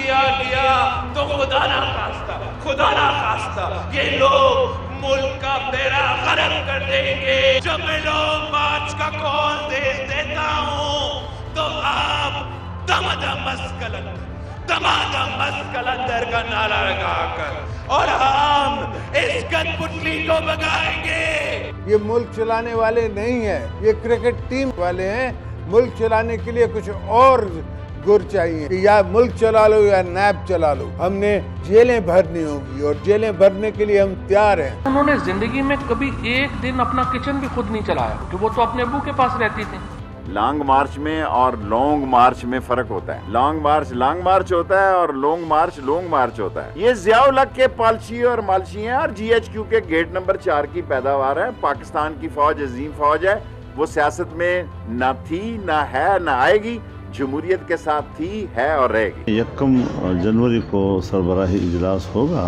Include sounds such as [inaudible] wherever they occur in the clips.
किया गया तो खुदा ना खास्ता खुदा ना खास्ता ये लोग मुल्क का बेड़ा खराब कर देंगे जब मैं लोग मार्च का कॉल दे देता हूँ तो आप दमदम मस्कलत दमादम मस्कलंदर का नारा लगाकर और हम इस कठपुतली को भगाएंगे ये मुल्क चलाने वाले नहीं है ये क्रिकेट टीम वाले हैं मुल्क चलाने के लिए कुछ और गुर चाहिए कि या मुल्क चला लो या नैब चला लो हमने जेलें भरनी होगी और जेलें भरने के लिए हम तैयार हैं उन्होंने जिंदगी में कभी एक दिन अपना किचन भी खुद नहीं चलाया क्योंकि वो तो अपने अबू के पास रहती थी लॉन्ग मार्च में और लॉन्ग मार्च में फर्क होता है लॉन्ग मार्च लॉन्ग मार्च होता है और लॉन्ग मार्च लॉन्ग मार्च होता है ये जियाउलक के पालशी और मालशी हैं और जीएचक्यू के गेट नंबर चार की पैदावार है पाकिस्तान की फौज अजीम फौज है वो सियासत में ना थी ना है ना आएगी जमहूरियत के साथ थी है और रहेगी यकम जनवरी को सरबराही इजलास होगा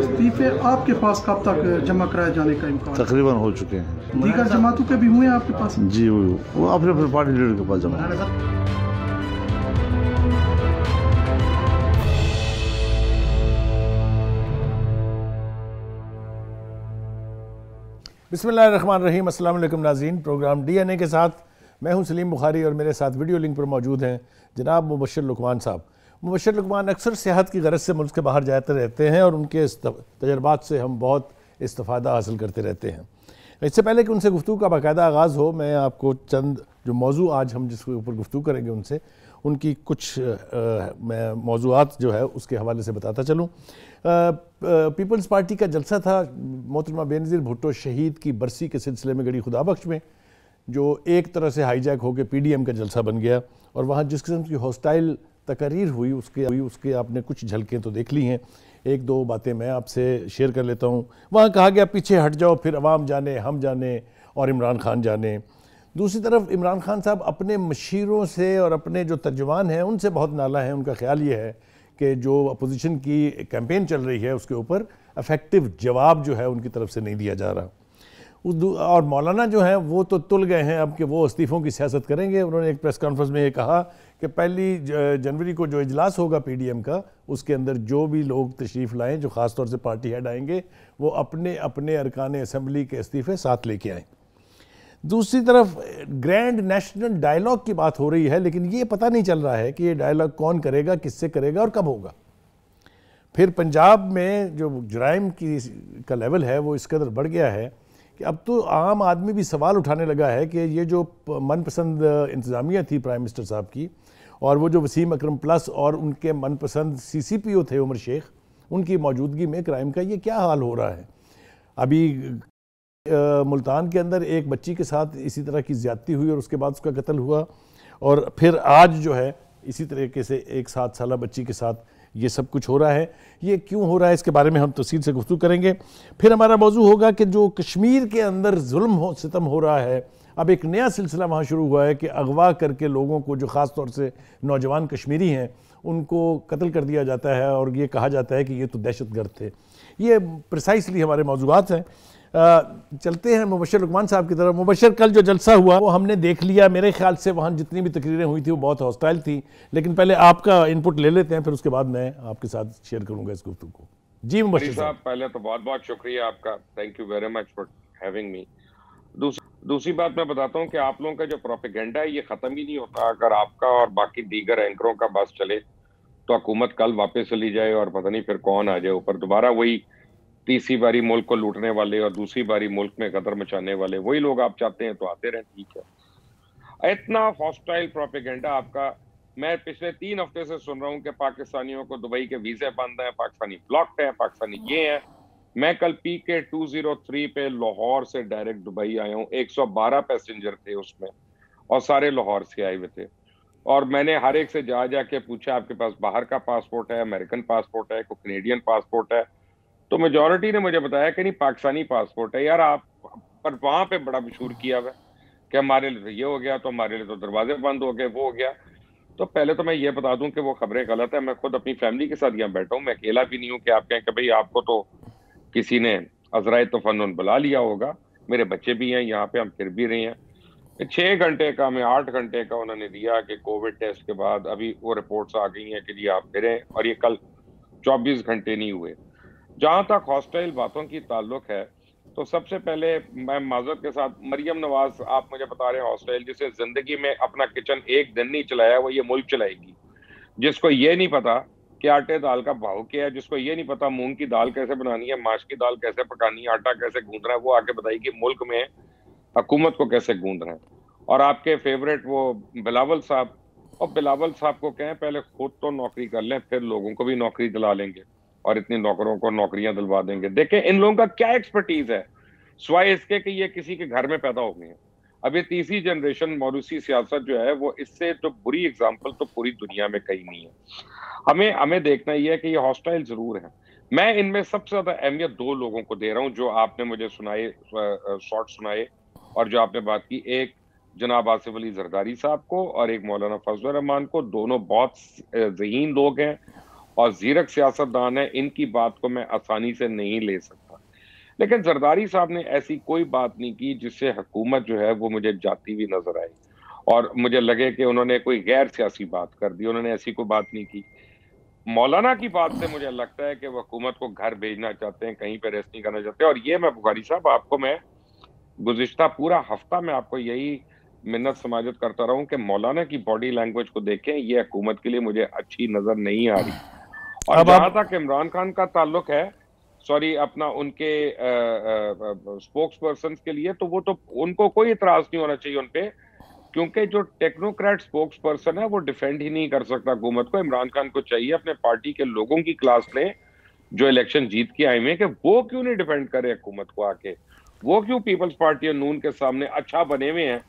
इस्तीफे आपके पास कब तक जमा कराए जाने का इम्कान तकरीबन हो चुके हैं दीगर जमातों के भी हुए हैं आपके पास जी वो वो अपने अपने पार्टी लीडर के पास जमा बिसमीम अल्लाम नाजीन प्रोग्राम डीएनए के साथ मैं हूं सलीम बुखारी और मेरे साथ वीडियो लिंक पर मौजूद हैं जनाब मुबशर लुकमान साहब मुबशर लुकमान अक्सर सेहत की गरज से मुल्क के बाहर जाते रहते हैं और उनके तजर्बात से हम बहुत इस्तफादा हासिल करते रहते हैं इससे पहले कि उनसे गुफ्तु का बाकायदा आगाज़ हो मैं आपको चंद जो मौजू आज हम जिसके ऊपर गुफ्तु करेंगे उनसे उनकी कुछ मैं मौजूद जो है उसके हवाले से बताता चलूँ पीपल्स पार्टी का जलसा था मोहतरमा बेनज़ीर भुट्टो शहीद की बरसी के सिलसिले में गड़ी खुदाबख्श में जो एक तरह से हाईजैक होकर पीडीएम का जलसा बन गया और वहाँ जिस किस्म की हॉस्टाइल तकरीर हुई उसके हुई उसके आपने कुछ झलकें तो देख ली हैं एक दो बातें मैं आपसे शेयर कर लेता हूँ वहाँ कहा गया पीछे हट जाओ फिर अवाम जाने हम जाने और इमरान खान जाने दूसरी तरफ इमरान खान साहब अपने मशीरों से और अपने जो तर्जवान हैं उनसे बहुत नाला है उनका ख्याल ये है कि जो अपोजिशन की कैंपेन चल रही है उसके ऊपर अफेक्टिव जवाब जो है उनकी तरफ से नहीं दिया जा रहा और मौलाना जो हैं वो तो तुल गए हैं अब कि वो इस्तीफ़ों की सियासत करेंगे उन्होंने एक प्रेस कॉन्फ्रेंस में ये कहा कि पहली जनवरी को जो इजलास होगा पीडीएम का उसके अंदर जो भी लोग तशरीफ़ लाएँ जो ख़ास तौर से पार्टी हेड आएंगे वो अपने अपने अरकान असम्बली के इस्तीफ़े साथ लेके आएँ दूसरी तरफ ग्रैंड नेशनल डायलॉग की बात हो रही है लेकिन ये पता नहीं चल रहा है कि ये डायलॉग कौन करेगा किससे करेगा और कब होगा फिर पंजाब में जो जराइम की का लेवल है वो इस कदर बढ़ गया है कि अब तो आम आदमी भी सवाल उठाने लगा है कि ये जो मनपसंद इंतज़ामिया थी प्राइम मिनिस्टर साहब की और वो जो वसीम अकरम प्लस और उनके मनपसंद सीसीपीओ थे उमर शेख उनकी मौजूदगी में क्राइम का ये क्या हाल हो रहा है अभी मुल्तान के अंदर एक बच्ची के साथ इसी तरह की ज्यादती हुई और उसके बाद उसका कत्ल हुआ और फिर आज जो है इसी तरीके से एक सात साल बच्ची के साथ ये सब कुछ हो रहा है ये क्यों हो रहा है इसके बारे में हम तफसील से गुफ्तु करेंगे फिर हमारा मौजू होगा कि जो कश्मीर के अंदर जुल्म हो सितम हो रहा है अब एक नया सिलसिला वहाँ शुरू हुआ है कि अगवा करके लोगों को जो ख़ास तौर से नौजवान कश्मीरी हैं उनको कत्ल कर दिया जाता है और ये कहा जाता है कि ये तो दहशत गर्द थे ये प्रिसाइसली हमारे मौजूद हैं चलते हैं मुबशर रकमान साहब की तरफ मुबशर कल जो जलसा हुआ वो हमने देख लिया मेरे ख्याल से वहाँ जितनी भी तकरीरें हुई थी वो बहुत हॉस्टाइल थी लेकिन पहले आपका इनपुट ले लेते हैं फिर उसके बाद मैं आपके साथ शेयर करूँगा इस गुफ्तु को जी मुबशर साहब पहले तो बहुत बहुत शुक्रिया आपका thank you very much for having me दूसरी बात मैं बताता हूँ कि आप लोगों का जो प्रोपिगेंडा है ये ख़त्म ही नहीं होता अगर आपका और बाकी दीगर एंकरों का बस चले तो हुकूमत कल वापस चली जाए और पता नहीं फिर कौन आ जाए ऊपर दोबारा वही तीसरी बारी मुल्क को लूटने वाले और दूसरी बारी मुल्क में कदर मचाने वाले वही लोग आप चाहते हैं तो आते रहें ठीक है इतना हॉस्टाइल प्रोपेगेंडा आपका मैं पिछले तीन हफ्ते से सुन रहा हूँ कि पाकिस्तानियों को दुबई के वीजे बंद हैं पाकिस्तानी ब्लॉक है पाकिस्तानी ये है मैं कल पी के टू जीरो थ्री पे लाहौर से डायरेक्ट दुबई आया हूँ एक सौ बारह पैसेंजर थे उसमें और सारे लाहौर से आए हुए थे और मैंने हर एक से जा जाके पूछा आपके पास बाहर का पासपोर्ट है अमेरिकन पासपोर्ट है कोई कनेडियन पासपोर्ट है तो मेजोरिटी ने मुझे बताया कि नहीं पाकिस्तानी पासपोर्ट है यार आप पर वहां पे बड़ा मशहूर किया हुआ कि हमारे लिए तो ये हो गया तो हमारे लिए तो दरवाजे बंद हो गए वो हो गया तो पहले तो मैं ये बता दूं कि वो खबरें गलत है मैं खुद अपनी फैमिली के साथ यहाँ बैठा हूँ मैं अकेला भी नहीं हूँ कि आप कहें कि भाई आपको तो किसी ने अजराए तो बुला लिया होगा मेरे बच्चे भी हैं यहाँ पे हम फिर भी रहे हैं छः घंटे का हमें आठ घंटे का उन्होंने दिया कि कोविड टेस्ट के बाद अभी वो रिपोर्ट्स आ गई हैं कि जी आप फिरें और ये कल चौबीस घंटे नहीं हुए जहां तक हॉस्टाइल बातों की ताल्लुक है तो सबसे पहले मैं माजरत के साथ मरियम नवाज आप मुझे बता रहे हैं हॉस्टाइल जिसे जिंदगी में अपना किचन एक दिन नहीं चलाया वो ये मुल्क चलाएगी जिसको ये नहीं पता कि आटे दाल का भाव क्या है जिसको ये नहीं पता मूंग की दाल कैसे बनानी है माश की दाल कैसे पकानी है आटा कैसे गूंदना है वो आके बताएगी कि मुल्क में हुकूमत को कैसे गूंदना है और आपके फेवरेट वो बिलावल साहब और बिलावल साहब को कहें पहले खुद तो नौकरी कर लें फिर लोगों को भी नौकरी दिला लेंगे और इतने नौकरों को नौकरियां दिलवा देंगे देखें इन लोगों का क्या एक्सपर्टीज है स्वाय इसके कि ये किसी के घर में पैदा हो गए हैं अब ये तीसरी जनरेशन मौरूसी सियासत जो है वो इससे तो बुरी एग्जाम्पल तो पूरी दुनिया में कहीं नहीं है हमें हमें देखना ये है कि ये हॉस्टाइल जरूर है मैं इनमें सबसे ज्यादा अहमियत दो लोगों को दे रहा हूँ जो आपने मुझे सुनाए शॉर्ट सुनाए और जो आपने बात की एक जनाब आसिफ अली जरदारी साहब को और एक मौलाना फजल रहमान को दोनों बहुत जहीन लोग हैं और जीरक सियासतदान है इनकी बात को मैं आसानी से नहीं ले सकता लेकिन जरदारी साहब ने ऐसी कोई बात नहीं की जिससे हुकूमत जो है वो मुझे जाती हुई नजर आई और मुझे लगे कि उन्होंने कोई गैर सियासी बात कर दी उन्होंने ऐसी कोई बात नहीं की मौलाना की बात से मुझे लगता है कि वह हुकूमत को घर भेजना चाहते हैं कहीं पर रेस्ट नहीं करना चाहते और ये मैं बुखारी साहब आपको मैं गुजशत पूरा हफ्ता में आपको यही मिन्नत समाजत करता रहा हूँ कि मौलाना की बॉडी लैंग्वेज को देखें ये हुकूमत के लिए मुझे अच्छी नजर नहीं आ रही और जहां तक इमरान खान का ताल्लुक है सॉरी अपना उनके स्पोक्स पर्सन के लिए तो वो तो उनको कोई इतराज नहीं होना चाहिए उनपे क्योंकि जो टेक्नोक्रेट स्पोक्स पर्सन है वो डिफेंड ही नहीं कर सकता हुकूमत को इमरान खान को चाहिए अपने पार्टी के लोगों की क्लास में जो इलेक्शन जीत के आए हुए कि वो क्यों नहीं डिफेंड करे हुकूमत को आके वो क्यों पीपल्स पार्टी और नून के सामने अच्छा बने हुए हैं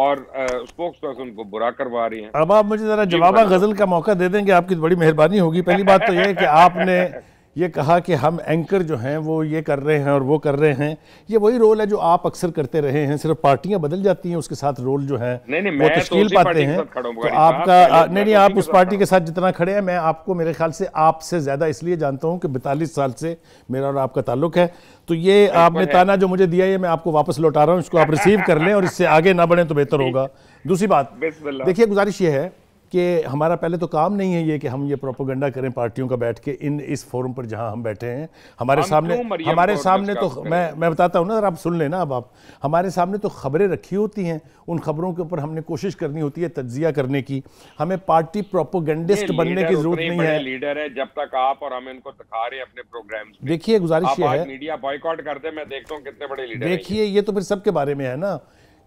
और स्पोक्स पर्सन को बुरा करवा रही हैं अब आप मुझे जरा जवाब गजल का मौका दे देंगे आपकी तो बड़ी मेहरबानी होगी पहली बात तो यह है कि आपने [laughs] ये कहा कि हम एंकर जो हैं वो ये कर रहे हैं और वो कर रहे हैं ये वही रोल है जो आप अक्सर करते रहे हैं सिर्फ पार्टियां बदल जाती हैं उसके साथ रोल जो है नहीं, नहीं, वो तो तश्कील तो पाते हैं तो आपका नहीं नहीं आप उस पार्टी के साथ जितना खड़े हैं मैं आपको मेरे ख्याल से आपसे ज़्यादा इसलिए जानता हूँ कि बैतालीस साल से मेरा और आपका ताल्लुक है तो ये आपने ताना जो मुझे दिया ये मैं आपको वापस लौटा रहा हूँ इसको आप रिसीव कर लें और इससे आगे ना बढ़ें तो बेहतर [laughs] होगा दूसरी बात देखिए गुजारिश ये है कि हमारा पहले तो काम नहीं है ये कि हम ये प्रोपोगंडा करें पार्टियों का बैठ के इन इस फोरम पर जहां हम बैठे हैं हमारे सामने हमारे सामने तो मैं मैं बताता हूँ ना आप सुन लेना अब आप हमारे सामने तो खबरें रखी होती हैं उन खबरों के ऊपर हमने कोशिश करनी होती है तजिया करने की हमें पार्टी प्रोपोगंडिस्ट बनने की जरूरत नहीं है लीडर है जब तक आप और हमें इनको दिखा रहे हैं अपने प्रोग्राम देखिए गुजारिश ये है मीडिया बॉयकॉट करते मैं देखता हूँ कितने बड़े लीडर देखिए ये तो फिर सबके बारे में है ना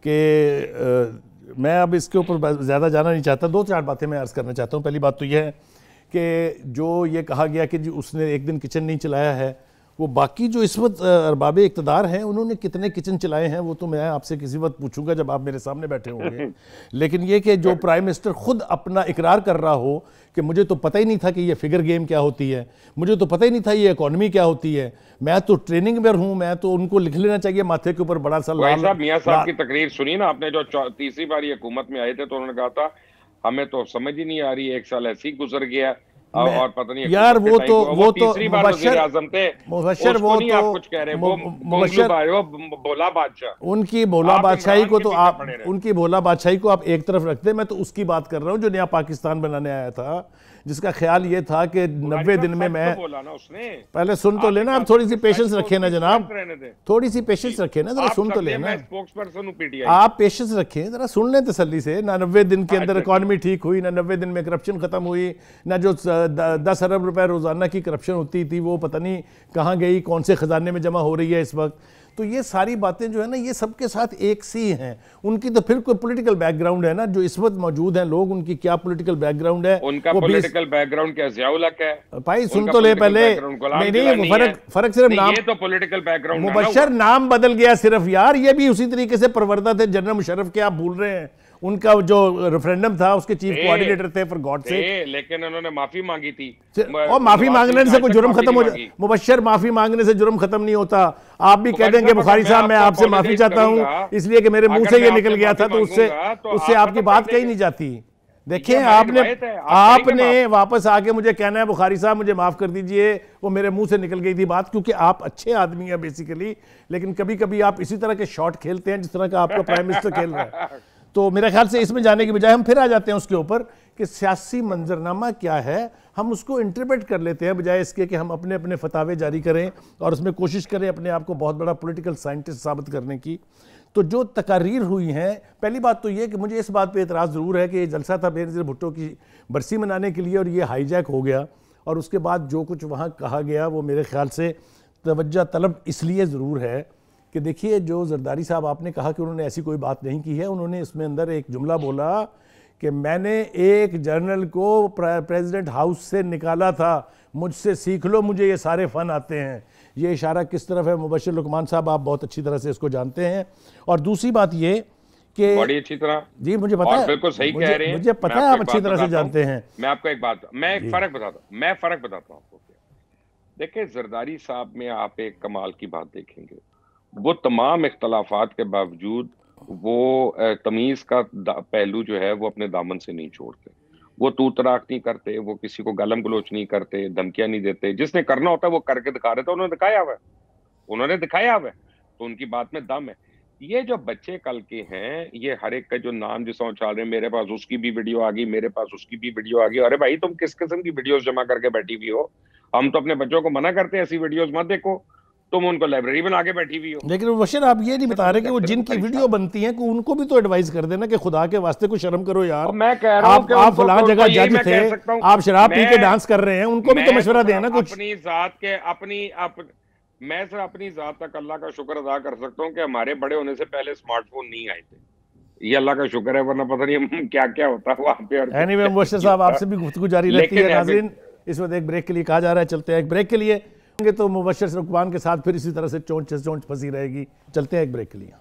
कि मैं अब इसके ऊपर ज़्यादा जाना नहीं चाहता दो चार बातें मैं अर्ज़ करना चाहता हूँ पहली बात तो यह है कि जो ये कहा गया कि जी उसने एक दिन किचन नहीं चलाया है वो बाकी जो इस वक्त अरबाब इकतदार हैं उन्होंने कितने किचन चलाए हैं वो तो मैं आपसे किसी वक्त पूछूंगा जब आप मेरे सामने बैठे होंगे [laughs] लेकिन ये कि जो प्राइम मिनिस्टर खुद अपना इकरार कर रहा हो कि मुझे तो पता ही नहीं था कि ये फिगर गेम क्या होती है मुझे तो पता ही नहीं था ये इकोनॉमी क्या होती है मैं तो ट्रेनिंग में हूँ मैं तो उनको लिख लेना चाहिए माथे के ऊपर बड़ा सा लाल मियाँ साहब की तकरीर सुनी ना आपने जो तीसरी बार हुकूमत में आए थे तो उन्होंने कहा था हमें तो समझ ही नहीं आ रही एक साल ऐसे ही गुजर गया और पता नहीं यार तो वो तो वो तो मुबशर आजम थे मुबशर वो तो आप मुबशर भोला बादशाह उनकी भोला बादशाही को तो आप उनकी भोला बादशाही को आप एक तरफ रखते मैं तो उसकी बात कर रहा हूँ जो नया पाकिस्तान बनाने आया था जिसका ख्याल ये था कि नब्बे दिन में मैं तो पहले सुन तो लेना आप थोड़ी सी पेशेंस तो रखे ना जनाब थोड़ी सी पेशेंस रखे ना जरा सुन तो लेना आप पेशेंस रखे जरा सुन लें तसली से ना नब्बे दिन के अंदर इकोनॉमी ठीक हुई ना नब्बे दिन में करप्शन खत्म हुई ना जो दस अरब रुपए रोज़ाना की करप्शन होती थी वो पता नहीं कहाँ गई कौन से ख़जाने में जमा हो रही है इस वक्त तो ये सारी बातें जो है ना ये सबके साथ एक सी हैं उनकी तो फिर कोई पॉलिटिकल बैकग्राउंड है ना जो इस वक्त मौजूद हैं लोग उनकी क्या पॉलिटिकल बैकग्राउंड है उनका पॉलिटिकल बैकग्राउंड क्या जियाउलक है भाई सुन तो ले पहले नहीं नहीं फर्क फर्क सिर्फ नाम ये तो पॉलिटिकल बैकग्राउंड मुबशर नाम बदल गया सिर्फ यार ये भी उसी तरीके से परवरदा थे जनरल मुशरफ के आप भूल रहे हैं उनका जो रेफरेंडम था उसके चीफ कोऑर्डिनेटर थे फॉर गॉड से लेकिन उन्होंने माफी मांगी थी और माफी मांगने से कोई जुर्म खत्म हो जाए मुबशर माफी मांगने से जुर्म खत्म नहीं होता आप भी कह देंगे बुखारी साहब मैं आपसे माफी चाहता हूँ इसलिए कि मेरे मुंह से ये निकल गया था तो उससे तो उससे आपकी बात कही नहीं जाती देखिए आपने आपने वापस आके मुझे कहना है बुखारी साहब मुझे माफ़ कर दीजिए वो मेरे मुंह से निकल गई थी बात क्योंकि आप अच्छे आदमी हैं बेसिकली लेकिन कभी कभी आप इसी तरह के शॉट खेलते हैं जिस तरह का आपका प्राइम मिनिस्टर खेल रहा है [laughs] तो मेरे ख्याल से इसमें जाने के बजाय हम फिर आ जाते हैं उसके ऊपर कि सियासी मंजरनामा क्या है हम उसको इंटरप्रेट कर लेते हैं बजाय इसके कि हम अपने अपने फतावे जारी करें और उसमें कोशिश करें अपने आप को बहुत बड़ा पॉलिटिकल साइंटिस्ट साबित करने की तो जो तकारीर हुई हैं पहली बात तो ये कि मुझे इस बात पे एतराज़ ज़रूर है कि ये जलसा था बेनजीर भुट्टो की बरसी मनाने के लिए और ये हाईजैक हो गया और उसके बाद जो कुछ वहाँ कहा गया वो मेरे ख्याल से तोज्जा तलब इसलिए ज़रूर है कि देखिए जो जरदारी साहब आपने कहा कि उन्होंने ऐसी कोई बात नहीं की है उन्होंने इसमें अंदर एक जुमला बोला कि मैंने एक जर्नल को प्रेसिडेंट हाउस से निकाला था मुझसे सीख लो मुझे ये सारे फ़न आते हैं ये इशारा किस तरफ है मुबशर लकमान साहब आप बहुत अच्छी तरह से इसको जानते हैं और दूसरी बात ये कि बड़ी अच्छी तरह जी मुझे पता है बिल्कुल सही मुझे, कह रहे हैं मुझे पता है आप अच्छी तरह से जानते हैं मैं आपको एक बात मैं एक फर्क बताता हूँ मैं फर्क बताता हूँ आपको देखिये जरदारी साहब में आप एक कमाल की बात देखेंगे वो तमाम इख्तलाफात के बावजूद वो तमीज़ का पहलू जो है वो अपने दामन से नहीं छोड़ते वो तू तराक नहीं करते वो किसी को गलम गलोच नहीं करते धमकियां नहीं देते जिसने करना होता है वो करके दिखा रहे थे तो उन्होंने दिखाया हुआ है उन्होंने दिखाया हुआ है तो उनकी बात में दम है ये जो बच्चे कल के हैं ये हर एक का जो नाम जिस उछाल रहे हैं मेरे पास उसकी भी वीडियो आ गई मेरे पास उसकी भी वीडियो आ गई अरे भाई तुम किस किस्म की वीडियोस जमा करके बैठी हुई हो हम तो अपने बच्चों को मना करते हैं ऐसी वीडियोस मत देखो तुम उनको लाइब्रेरी बना के बैठी हुई हो लेकिन बशर आप ये नहीं बता रहे कि वो जिनकी वीडियो बनती है उनको भी तो एडवाइस कर देना कि खुदा के वास्ते कुछ शर्म करो यार मैं कह रहा हूँ आप फला तो जगह जज थे आप शराब पी के डांस कर रहे हैं उनको भी तो मशवरा देना कुछ अपनी जात के अपनी मैं सर अपनी जात तक अल्लाह का शुक्र अदा कर सकता हूँ कि हमारे बड़े होने से पहले स्मार्टफोन नहीं आए थे ये अल्लाह का शुक्र है वरना पता नहीं क्या क्या होता है वहाँ पे एनीवे anyway, साहब आपसे भी गुफ्तु जारी रहती है नाजरीन इस वक्त एक ब्रेक के लिए कहा जा रहा है चलते हैं एक ब्रेक के लिए तो मुबशर रुकमान के साथ फिर इसी तरह से चोंच चोंच फंसी रहेगी चलते हैं एक ब्रेक के लिए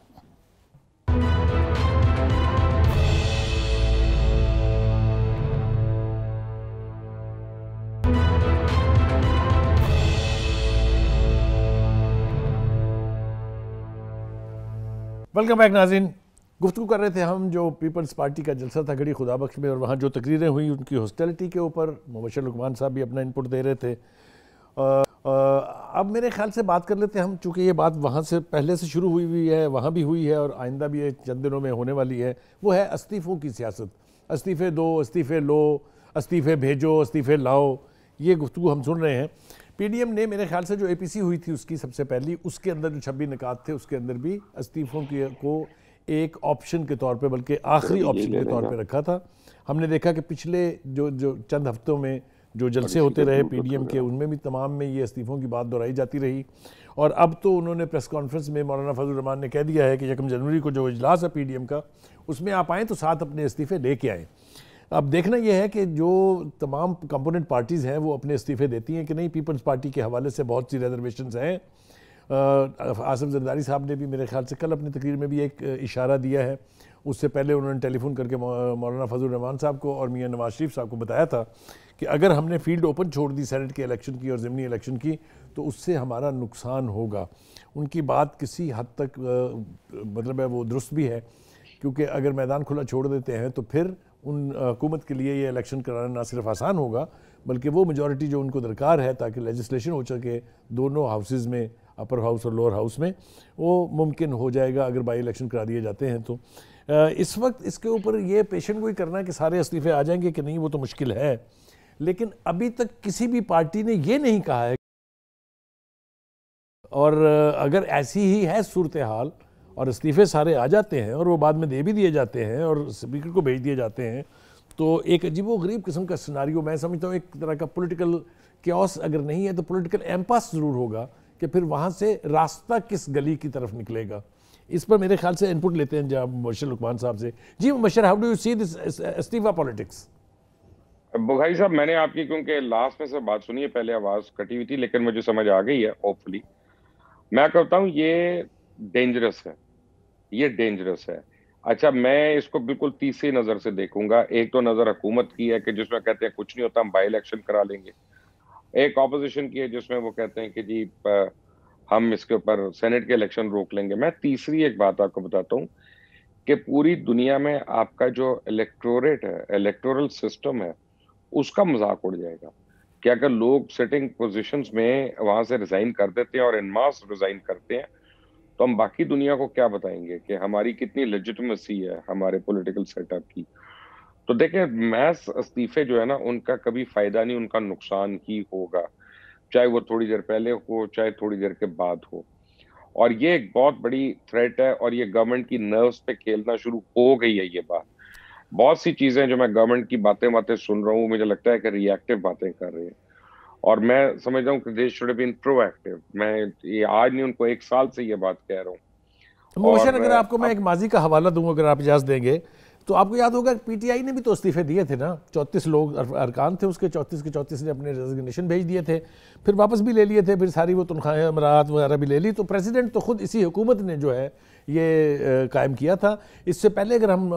वेलकम बैक नाजीन गुफ्तु कर रहे थे हम जो पीपल्स पार्टी का जलसा था घड़ी खुदा बख्श में और वहाँ जो तकरीरें हुई उनकी हॉस्टेलिटी के ऊपर मुबशर रुकमान साहब भी अपना इनपुट दे रहे थे अब मेरे ख्याल से बात कर लेते हैं हम चूंकि ये बात वहाँ से पहले से शुरू हुई हुई है वहाँ भी हुई है और आइंदा भी चंद दिनों में होने वाली है वो है इस्तीफ़ों की सियासत इस्तीफ़े दो इस्तीफ़े लो इस्तीफ़े भेजो इस्तीफ़े लाओ ये गुफ्तु हम सुन रहे हैं पीडीएम ने मेरे ख्याल से जो एपीसी हुई थी उसकी सबसे पहली उसके अंदर जो छब्बीस निकात थे उसके अंदर भी इस्तीफ़ों के को एक ऑप्शन के तौर पर बल्कि आखिरी ऑप्शन के तौर पर रखा था हमने देखा कि पिछले जो जो चंद हफ्तों में जो जलसे होते रहे पीडीएम के उनमें भी तमाम में ये इस्तीफ़ों की बात दोहराई जाती रही और अब तो उन्होंने प्रेस कॉन्फ्रेंस में मौलाना फजल रमान ने कह दिया है कि यकम जनवरी को जो इजलास है एम का उसमें आप आएँ तो साथ अपने इस्तीफ़े ले के आएँ अब देखना यह है कि जो तमाम कंपोनेंट पार्टीज़ हैं वो अपने इस्तीफ़े देती हैं कि नहीं पीपल्स पार्टी के हवाले से बहुत सी रिजर्वेशन हैं आसफ जरदारी साहब ने भी मेरे ख्याल से कल अपनी तकरीर में भी एक इशारा दिया है उससे पहले उन्होंने टेलीफोन करके मौलाना फजल रहमान साहब को और मियाँ नवाज शरीफ साहब को बताया था कि अगर हमने फील्ड ओपन छोड़ दी सेनेट के इलेक्शन की और ज़मनी इलेक्शन की तो उससे हमारा नुकसान होगा उनकी बात किसी हद तक मतलब है वो दुरुस्त भी है क्योंकि अगर मैदान खुला छोड़ देते हैं तो फिर उन हुकूमत के लिए ये इलेक्शन कराना ना सिर्फ आसान होगा बल्कि वो मेजॉरिटी जो उनको दरकार है ताकि लेजिस्लेशन हो सके दोनों हाउसेज़ में अपर हाउस और लोअर हाउस में वो मुमकिन हो जाएगा अगर बाई इलेक्शन करा दिए जाते हैं तो इस वक्त इसके ऊपर ये पेशेंट को ही करना है कि सारे इस्तीफे आ जाएंगे कि नहीं वो तो मुश्किल है लेकिन अभी तक किसी भी पार्टी ने ये नहीं कहा है और अगर ऐसी ही है सूरत हाल और इस्तीफे सारे आ जाते हैं और वो बाद में दे भी दिए जाते हैं और स्पीकर को भेज दिए जाते हैं तो एक अजीब गरीब किस्म का सिनारी मैं समझता हूँ एक तरह का पोलिटिकल क्योस अगर नहीं है तो पोलिटिकल एम्पास ज़रूर होगा कि फिर वहाँ से रास्ता किस गली की तरफ निकलेगा इस पर मेरे ख्याल से इनपुट लेते हैं जब मुशर लुकमान साहब से जी मुशर how do you see this इस्तीफा पॉलिटिक्स बुखारी साहब मैंने आपकी क्योंकि लास्ट में से बात सुनी है पहले आवाज़ कटी हुई थी लेकिन मुझे समझ आ गई है होपफुली मैं कहता हूँ ये डेंजरस है ये डेंजरस है अच्छा मैं इसको बिल्कुल तीसरी नज़र से देखूंगा एक तो नज़र हुकूमत की है कि जिसमें कहते हैं कुछ नहीं होता हम बाई इलेक्शन करा लेंगे एक ऑपोजिशन की है जिसमें वो कहते हैं कि जी हम इसके ऊपर सेनेट के इलेक्शन रोक लेंगे मैं तीसरी एक बात आपको बताता हूँ कि पूरी दुनिया में आपका जो इलेक्टोरेट है इलेक्टोरल सिस्टम है उसका मजाक उड़ जाएगा कि अगर लोग सिटिंग पोजीशंस में वहां से रिजाइन कर देते हैं और इनमास रिजाइन करते हैं तो हम बाकी दुनिया को क्या बताएंगे कि हमारी कितनी लेजिटमेसी है हमारे पोलिटिकल सेटअप की तो देखें मैस इस्तीफे जो है ना उनका कभी फायदा नहीं उनका नुकसान ही होगा चाहे वो थोड़ी देर पहले हो चाहे थोड़ी देर के बाद हो और ये एक बहुत बड़ी थ्रेट है और ये गवर्नमेंट की नर्व्स पे खेलना शुरू हो गई है ये बात बहुत सी चीजें जो मैं गवर्नमेंट की बातें बातें सुन रहा हूँ मुझे लगता है कि रिएक्टिव बातें कर रहे हैं और मैं समझ रहा हूँ कि दे शुड बीन प्रोएक्टिव मैं ये आज नहीं उनको एक साल से ये बात कह रहा हूँ अगर आपको मैं एक माजी का हवाला दूंगा अगर आप इजाज़ देंगे तो आपको याद होगा पीटीआई ने भी तो इस्तीफे दिए थे ना चौंतीस लोग अरकान थे उसके चौंतीस के चौंतीस ने अपने रेजिग्नेशन भेज दिए थे फिर वापस भी ले लिए थे फिर सारी वो तनख्वाहें अमरात वगैरह भी ले ली तो प्रेसिडेंट तो खुद इसी हुकूमत ने जो है ये कायम किया था इससे पहले अगर हम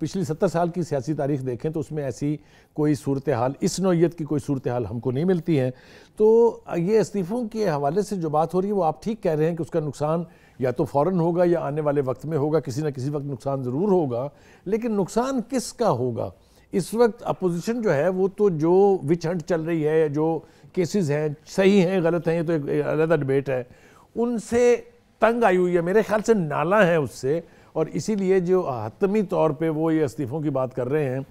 पिछली सत्तर साल की सियासी तारीख देखें तो उसमें ऐसी कोई सूरत हाल इस नोयत की कोई सूरत हाल हमको नहीं मिलती है तो ये इस्तीफ़ों के हवाले से जो बात हो रही है वो आप ठीक कह रहे हैं कि उसका नुकसान या तो फ़ौर होगा या आने वाले वक्त में होगा किसी न किसी वक्त नुकसान ज़रूर होगा लेकिन नुकसान किसका होगा इस वक्त अपोजिशन जो है वो तो जो विच हंट चल रही है या जो केसेस हैं सही हैं गलत हैं ये तो एक अलग डिबेट है उनसे तंग आई हुई है मेरे ख्याल से नाला है उससे और इसीलिए जो हतमी तौर पे वो ये इस्तीफ़ों की बात कर रहे हैं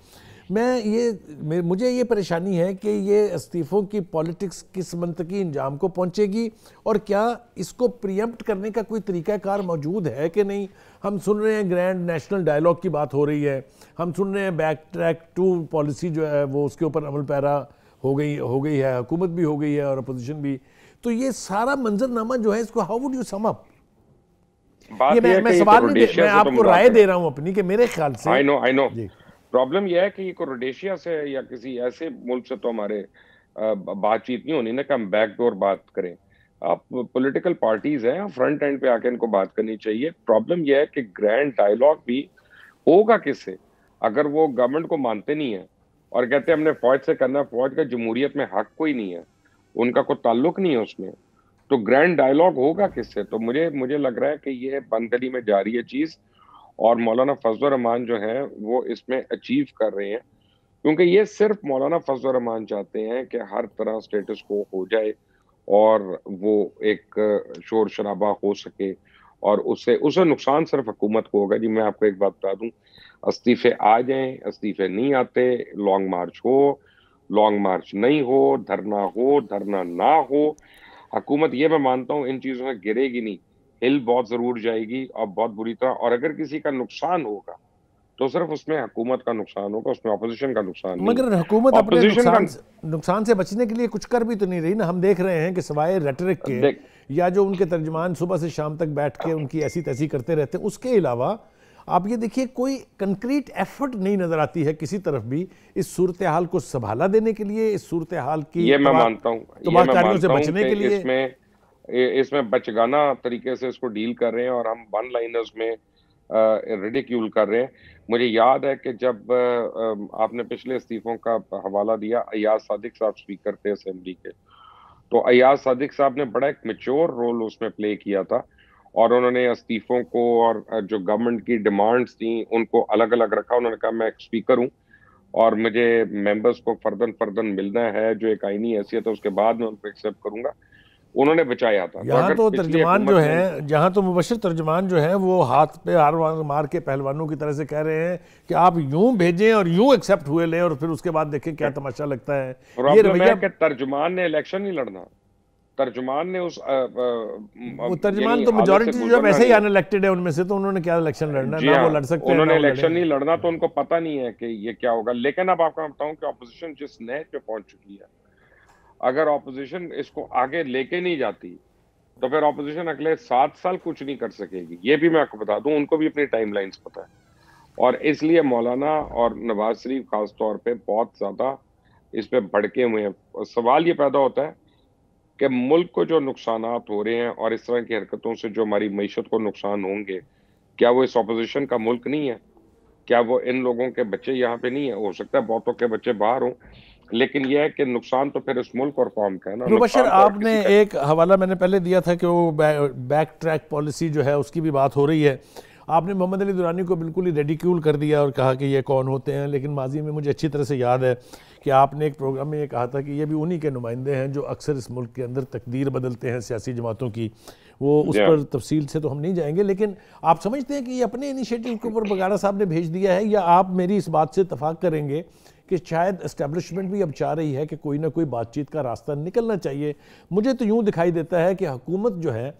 मैं ये मुझे ये परेशानी है कि ये इस्तीफ़ों की पॉलिटिक्स किस मनतकी इंजाम को पहुंचेगी और क्या इसको प्रियम्प्ट करने का कोई तरीक़ाकार मौजूद है कि नहीं हम सुन रहे हैं ग्रैंड नेशनल डायलॉग की बात हो रही है हम सुन रहे हैं बैक ट्रैक टू पॉलिसी जो है वो उसके ऊपर अमल पैरा हो गई हो गई है हुकूमत भी हो गई है और अपोजिशन भी तो ये सारा मंजरनामा जो है इसको how would you sum up बात मैं, मैं सवाल नहीं मैं तो आपको राय दे रहा हूँ अपनी कि मेरे ख्याल से I know I know problem यह है कि ये कोरोडेशिया से या किसी ऐसे मुल्क से तो हमारे बातचीत नहीं होनी ना कि हम बैकडोर बात करें आप पॉलिटिकल पार्टीज हैं फ्रंट एंड पे आके इनको बात करनी चाहिए प्रॉब्लम यह है कि ग्रैंड डायलॉग भी होगा किससे अगर वो गवर्नमेंट को मानते नहीं है और कहते हैं हमने फौज से करना फौज का जमहूरियत में हक कोई नहीं है उनका कोई ताल्लुक नहीं है उसमें तो ग्रैंड डायलॉग होगा किससे तो मुझे मुझे लग रहा है कि ये बंदली में जा रही है चीज़ और मौलाना फजल रहमान जो है वो इसमें अचीव कर रहे हैं क्योंकि ये सिर्फ मौलाना फजल रहमान चाहते हैं कि हर तरह स्टेटस को हो जाए और वो एक शोर शराबा हो सके और उससे उससे नुकसान सिर्फ हुकूमत को होगा जी मैं आपको एक बात बता दूं इस्तीफे आ जाए इस्तीफे नहीं आते लॉन्ग मार्च हो लॉन्ग मार्च नहीं हो धरना हो धरना ना हो हुकूमत ये मैं मानता हूँ इन चीज़ों से गिरेगी नहीं हिल बहुत ज़रूर जाएगी और बहुत बुरी तरह और अगर किसी का नुकसान होगा तो सिर्फ उसमें हुकूमत का नुकसान होगा उसमें अपोजिशन का नुकसान मगर हुकूमत अपने नुकसान, का... नुकसान से बचने के लिए कुछ कर भी तो नहीं रही ना हम देख रहे हैं कि सवाए रेटरिक के या जो उनके तर्जमान सुबह से शाम तक बैठ के उनकी ऐसी तैसी करते रहते हैं उसके अलावा आप ये देखिए कोई कंक्रीट एफर्ट नहीं नजर आती है किसी तरफ भी इस सूरत हाल को संभाला देने के लिए इस सूरत हाल की ये मैं मानता हूँ से बचने के लिए इसमें इसमें बचगाना तरीके से इसको डील कर रहे हैं और हम वन लाइनर्स में रेडिक्यूल कर रहे हैं मुझे याद है कि जब आपने पिछले इस्तीफों का हवाला दिया अयाज सादिक साहब स्पीकर थे असेंबली के तो अयाज सादिक साहब ने बड़ा एक मेच्योर रोल उसमें प्ले किया था और उन्होंने इस्तीफों को और जो गवर्नमेंट की डिमांड्स थी उनको अलग अलग रखा उन्होंने कहा मैं एक स्पीकर हूँ और मुझे मेंबर्स को फर्दन फर्दन मिलना है जो एक आईनी हैसियत है उसके बाद मैं उनको एक्सेप्ट करूंगा उन्होंने बचाया था यहाँ तो, तर्जमान जो है यहाँ तो मुबशर तर्जमान जो है वो हाथ पे हार मार के पहलवानों की तरह से कह रहे हैं कि आप यूं भेजें और यूं एक्सेप्ट हुए लें और फिर उसके बाद देखें क्या तमाशा लगता है ये रवैया तर्जमान ने इलेक्शन नहीं लड़ना तर्जुमान ने उस तर्जुमान तो मेजोरिटी जो वैसे ही अनइलेक्टेड है उनमें से तो उन्होंने क्या इलेक्शन लड़ना ना वो हाँ, लड़ सकते हैं उन्होंने इलेक्शन नहीं लड़ना तो उनको पता नहीं है कि ये क्या होगा लेकिन अब आपको मैं बताऊं कि ऑपोजिशन जिस नहज पे पहुंच चुकी है अगर ऑपोजिशन इसको आगे लेके नहीं जाती तो फिर ऑपोजिशन अगले सात साल कुछ नहीं कर सकेगी ये भी मैं आपको बता दूं उनको भी अपनी टाइमलाइंस पता है और इसलिए मौलाना और नवाज शरीफ खासतौर पर बहुत ज्यादा इस पर भड़के हुए हैं सवाल ये पैदा होता है कि मुल्क को जो नुकसान हो रहे हैं और इस तरह की हरकतों से जो हमारी मीशत को नुकसान होंगे क्या वो इस अपोजिशन का मुल्क नहीं है क्या वो इन लोगों के बच्चे यहाँ पे नहीं है हो सकता है बहुतों के बच्चे बाहर हों लेकिन यह है कि नुकसान तो फिर उस मुल्क और कौम का है ना बशर तो आपने एक हवाला मैंने पहले दिया था कि वो बैक ट्रैक पॉलिसी जो है उसकी भी बात हो रही है आपने मोहम्मद अली दुरानी को बिल्कुल ही रेडिक्यूल कर दिया और कहा कि ये कौन होते हैं लेकिन माजी में मुझे अच्छी तरह से याद है कि आपने एक प्रोग्राम में ये कहा था कि ये भी उन्हीं के नुमाइंदे हैं जो अक्सर इस मुल्क के अंदर तकदीर बदलते हैं सियासी जमातों की वो उस पर तफसील से तो हम नहीं जाएंगे लेकिन आप समझते हैं कि ये अपने इनिशिएटिव के ऊपर बगाड़ा साहब ने भेज दिया है या आप मेरी इस बात से इतफाक़ करेंगे कि शायद इस्टेब्लिशमेंट भी अब चाह रही है कि कोई ना कोई बातचीत का रास्ता निकलना चाहिए मुझे तो यूँ दिखाई देता है कि हुकूमत जो है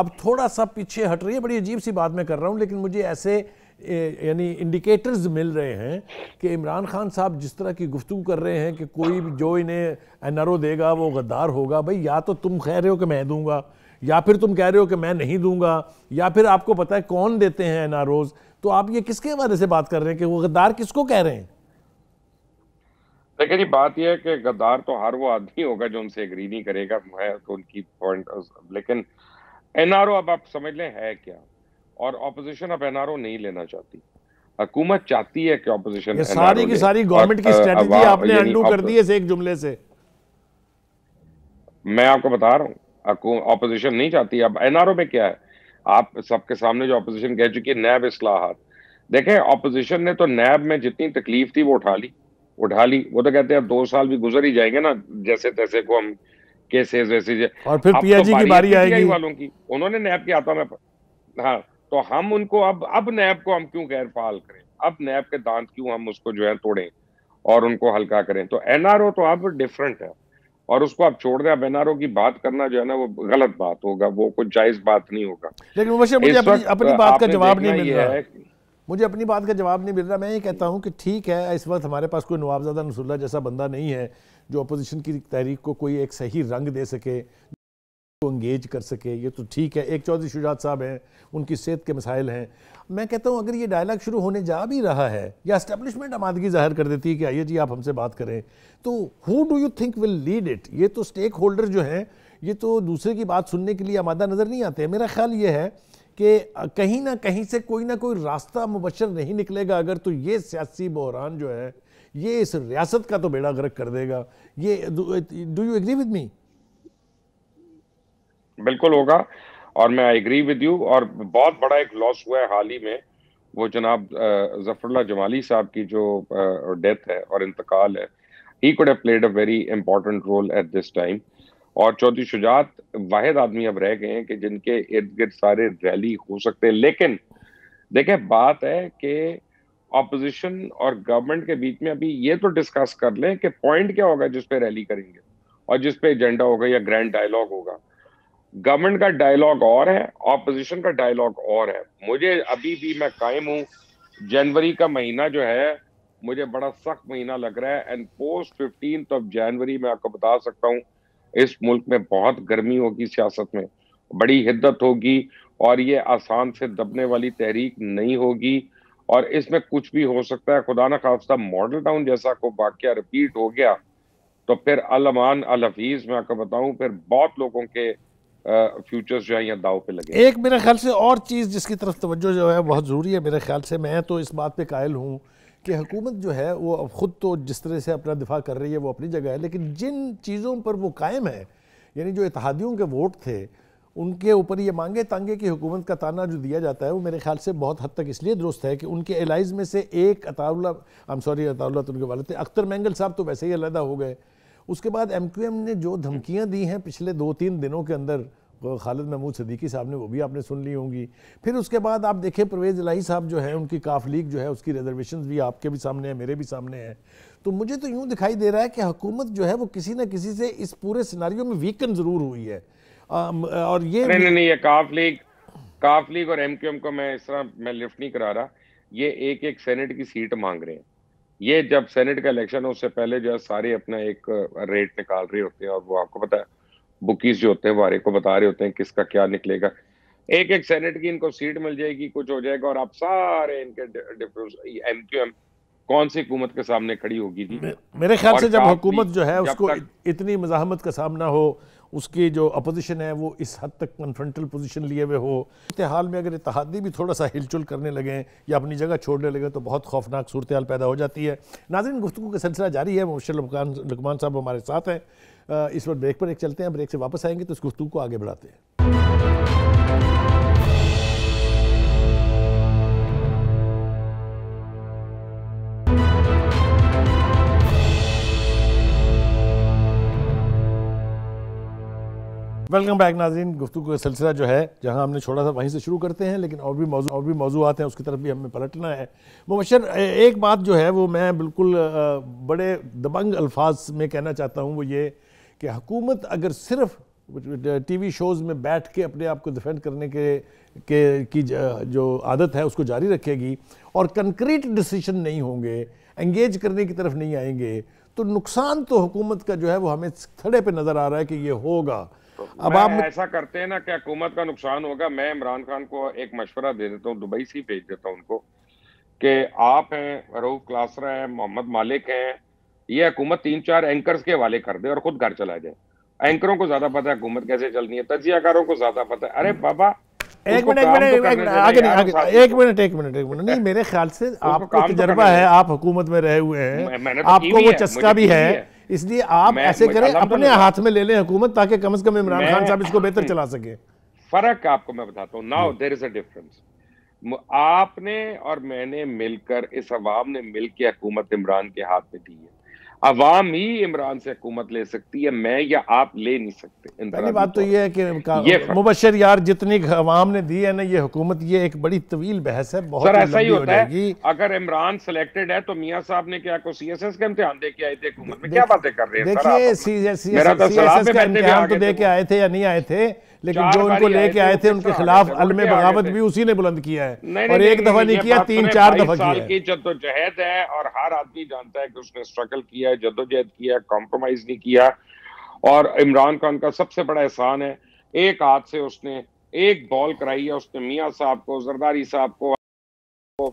अब थोड़ा सा पीछे हट रही है बड़ी अजीब सी बात मैं कर रहा हूँ लेकिन मुझे ऐसे यानी इंडिकेटर्स मिल रहे हैं कि इमरान खान साहब जिस तरह की गुफ्तु कर रहे हैं कि कोई भी जो इन्हें एन देगा वो गद्दार होगा भाई या तो तुम कह रहे हो कि मैं दूंगा या फिर तुम कह रहे हो कि मैं नहीं दूंगा या फिर आपको पता है कौन देते हैं एन तो आप ये किसके हवाले से बात कर रहे हैं कि वो गद्दार किसको कह रहे हैं देखिए जी बात यह है कि गद्दार तो हर वो आदमी होगा जो उनसे एग्री नहीं करेगा तो उनकी पॉइंट लेकिन एनआरओ अब आप समझ लें है क्या और ऑपोजिशन अब एनआरओ नहीं लेना चाहती हुकूमत चाहती है कि ऑपोजिशन सारी की सारी गवर्नमेंट की स्ट्रेटजी आपने अंडू कर दी है एक जुमले से मैं आपको बता रहा हूं ऑपोजिशन नहीं चाहती अब एनआरओ में क्या है आप सबके सामने जो ऑपोजिशन कह चुकी है नैब असलाहत देखें ऑपोजिशन ने तो नैब में जितनी तकलीफ थी वो उठा ली उठा ली वो तो कहते हैं दो साल भी गुजर ही जाएंगे ना जैसे तैसे को हम केसेस वैसे और फिर पीआईजी तो की बारी आएगी वालों की उन्होंने नैब के आता में हाँ तो हम उनको अब अब नैब को हम क्यों गैर फाल करें अब नैब के दांत क्यों हम उसको जो है तोड़ें और उनको हल्का करें तो एनआरओ तो अब डिफरेंट है और उसको आप छोड़ दें अब एनआरओ की बात करना जो है ना वो गलत बात होगा वो कोई जायज बात नहीं होगा लेकिन मुझे अपनी, अपनी अपनी बात का जवाब नहीं मिल रहा है मुझे अपनी बात का जवाब नहीं मिल रहा मैं ये कहता हूँ कि ठीक है इस वक्त हमारे पास कोई नवाबजादा नसरुल्ला जैसा बंदा नहीं है जो अपोजिशन की तहरीक को कोई एक सही रंग दे सके को इंगेज कर सके ये तो ठीक है एक चौधरी शुजात साहब हैं उनकी सेहत के मसाइल हैं मैं कहता हूँ अगर ये डायलॉग शुरू होने जा भी रहा है या इस्टेब्लिशमेंट आमादगी जाहिर कर देती है कि आइए जी आप हमसे बात करें तो who do you think will lead it ये तो स्टेक होल्डर जो हैं ये तो दूसरे की बात सुनने के लिए आमादा नज़र नहीं आते मेरा ख्याल ये है कि कहीं ना कहीं से कोई ना कोई रास्ता मुबशर नहीं निकलेगा अगर तो ये सियासी बहरान जो है ये इस रियासत का तो बेड़ा गर्क कर देगा ये do you agree with me बिल्कुल होगा और मैं एग्री विद यू और बहुत बड़ा एक लॉस हुआ है हाल ही में वो जनाब जफरुल्ला जमाली साहब की जो डेथ है और इंतकाल है ही could have played a very important role at this time और चौधरी शुजात वाहिद आदमी अब रह गए हैं कि जिनके इर्द गिर्द सारे रैली हो सकते हैं लेकिन देखें बात है कि ऑपोजिशन और गवर्नमेंट के बीच में अभी ये तो डिस्कस कर लें कि पॉइंट क्या होगा जिसपे रैली करेंगे और जिसपे एजेंडा होगा या ग्रैंड डायलॉग होगा गवर्नमेंट का डायलॉग और है ऑपोजिशन का डायलॉग और है मुझे अभी भी मैं कायम हूँ जनवरी का महीना जो है मुझे बड़ा सख्त महीना लग रहा है and post fifteen of January मैं आपको बता सकता हूँ इस मुल्क में बहुत गर्मी होगी सियासत में बड़ी हिद्दत होगी और ये आसान से दबने वाली तहरीक नहीं होगी और इसमें कुछ भी हो सकता है खुदा न खास्ता मॉडल टाउन जैसा को वाक्य रिपीट हो गया तो फिर अलमान अलफीज मैं आपको बताऊं फिर बहुत लोगों के फ्यूचर्स जो है या दाव पे लगे एक मेरे ख्याल से और चीज़ जिसकी तरफ तवज्जो जो है बहुत ज़रूरी है मेरे ख्याल से मैं तो इस बात पे कायल हूँ कि हुकूमत जो है वो अब ख़ुद तो जिस तरह से अपना दिफा कर रही है वो अपनी जगह है लेकिन जिन चीज़ों पर वो कायम है यानी जो इतिहादियों के वोट थे उनके ऊपर ये मांगे तांगे की हुकूमत का ताना जो दिया जाता है वो मेरे ख्याल से बहुत हद तक इसलिए दुरुस्त है कि उनके एलाइज में से एक Ataullah I am sorry Ataullah तो उनके वाले थे अख्तर मैंगल साहब तो वैसे ही अलहदा हो गए उसके बाद एम ने जो धमकियाँ दी हैं पिछले दो तीन दिनों के अंदर खालिद महमूद सदीकी साहब ने वो भी आपने सुन ली होंगी फिर उसके बाद आप देखें परवेज़ इलाही साहब जो है उनकी काफ लीग जो है उसकी रिजर्वेशन भी आपके भी सामने है मेरे भी सामने है तो मुझे तो यूँ दिखाई दे रहा है कि हुकूमत जो है वो किसी न किसी से इस पूरे सिनारियों में वीकन ज़रूर हुई है और ये नहीं नहीं, नहीं ये काफ लीग काफ लीग और एम को मैं इस तरह मैं लिफ्ट नहीं करा रहा ये एक एक सेनेट की सीट मांग रहे हैं ये जब सेनेट का इलेक्शन उससे पहले जो है सारे अपना एक रेट निकाल रहे होते हैं और वो आपको पता है बुकीज जो होते हैं वारे को बता रहे होते हैं किसका क्या निकलेगा एक एक सेनेट की इनको सीट मिल जाएगी कुछ हो जाएगा और आप सारे इनके एम क्यू एम कौन सी हुकूमत के सामने खड़ी होगी जी मेरे ख्याल से जब हुकूमत जो है उसको इतनी मजाहमत का सामना हो उसकी जो अपोजिशन है वो इस हद तक कन्फ्रंटल पोजीशन लिए हुए हो हाल में अगर इतिहादी भी थोड़ा सा हिलचुल करने लगें या अपनी जगह छोड़ने लगें तो बहुत खौफनाक सूरत हाल पैदा हो जाती है नाजरन गुफ्तु का सिलसिला जारी है मुबशर लकमान साहब हमारे साथ हैं इस वक्त ब्रेक पर एक चलते हैं ब्रेक से वापस आएंगे तो इस गुफ्तु को आगे बढ़ाते हैं वेलकम बैक नाजरीन गुफ्तु का सिलसिला जो है जहाँ हमने छोड़ा था वहीं से शुरू करते हैं लेकिन और भी मौजू और भी मौजूद हैं उसकी तरफ भी हमें पलटना है मुबशर एक बात जो है वो मैं बिल्कुल बड़े दबंग अल्फाज में कहना चाहता हूँ वो ये कि हकूमत अगर सिर्फ टी वी शोज़ में बैठ के अपने आप को डिफेंड करने के, के की जो आदत है उसको जारी रखेगी और कंक्रीट डिसीजन नहीं होंगे एंगेज करने की तरफ नहीं आएंगे तो नुकसान तो हुकूमत का जो है वो हमें खड़े पे नज़र आ रहा है कि ये होगा अब आप ऐसा करते हैं ना कि हुकूमत का नुकसान होगा मैं इमरान खान को एक मशवरा दे देता हूँ दुबई से ही भेज देता हूँ उनको कि आप हैं रूफ क्लासरा है मोहम्मद मालिक हैं ये हुकूमत तीन चार एंकर्स के हवाले कर दे और खुद घर चला जाए एंकरों को ज्यादा पता है हुकूमत कैसे चलनी है तजियाकारों को ज्यादा पता है अरे हम्म। बाबा एक मिनट एक मिनट तो आगे आगे एक मिनट एक मिनट एक मिनट नहीं मेरे ख्याल से आपको तो तजर्बा है आप हुकूमत में रहे हुए हैं तो आपको वो चस्का भी है इसलिए आप ऐसे करें तो अपने हाथ में ले लें हुकूमत ताकि कम अज कम इमरान खान साहब इसको बेहतर चला सके फर्क आपको मैं बताता हूँ now there is a difference आपने और मैंने मिलकर इस अवाम ने मिलकर हुकूमत इमरान के हाथ में दी है अवाम ही इमरान से हुकूमत ले सकती है मैं या आप ले नहीं सकते पहली बात तो ये है कि ये मुबशर यार जितनी अवाम ने दी है ना ये हुकूमत ये एक बड़ी तवील बहस है बहुत सर ऐसा ही होता है अगर इमरान सिलेक्टेड है तो मियाँ साहब ने क्या सी एस एस के इम्तिहान दे के आए थे क्या बातें कर रहे हैं देखिए सी एस एस का इम्तिहान तो दे के आए थे या नहीं आए थे लेकिन जो उनको लेके आए थे उनके खिलाफ अलमे बगावत भी उसी ने बुलंद किया है और एक दफा नहीं किया तीन चार दफा किया की जद्दोजहद है और हर आदमी जानता है कि उसने स्ट्रगल किया है जद्दोजहद किया कॉम्प्रोमाइज नहीं किया और इमरान खान का सबसे बड़ा एहसान है एक हाथ से उसने एक बॉल कराई है उसने मियाँ साहब को जरदारी साहब को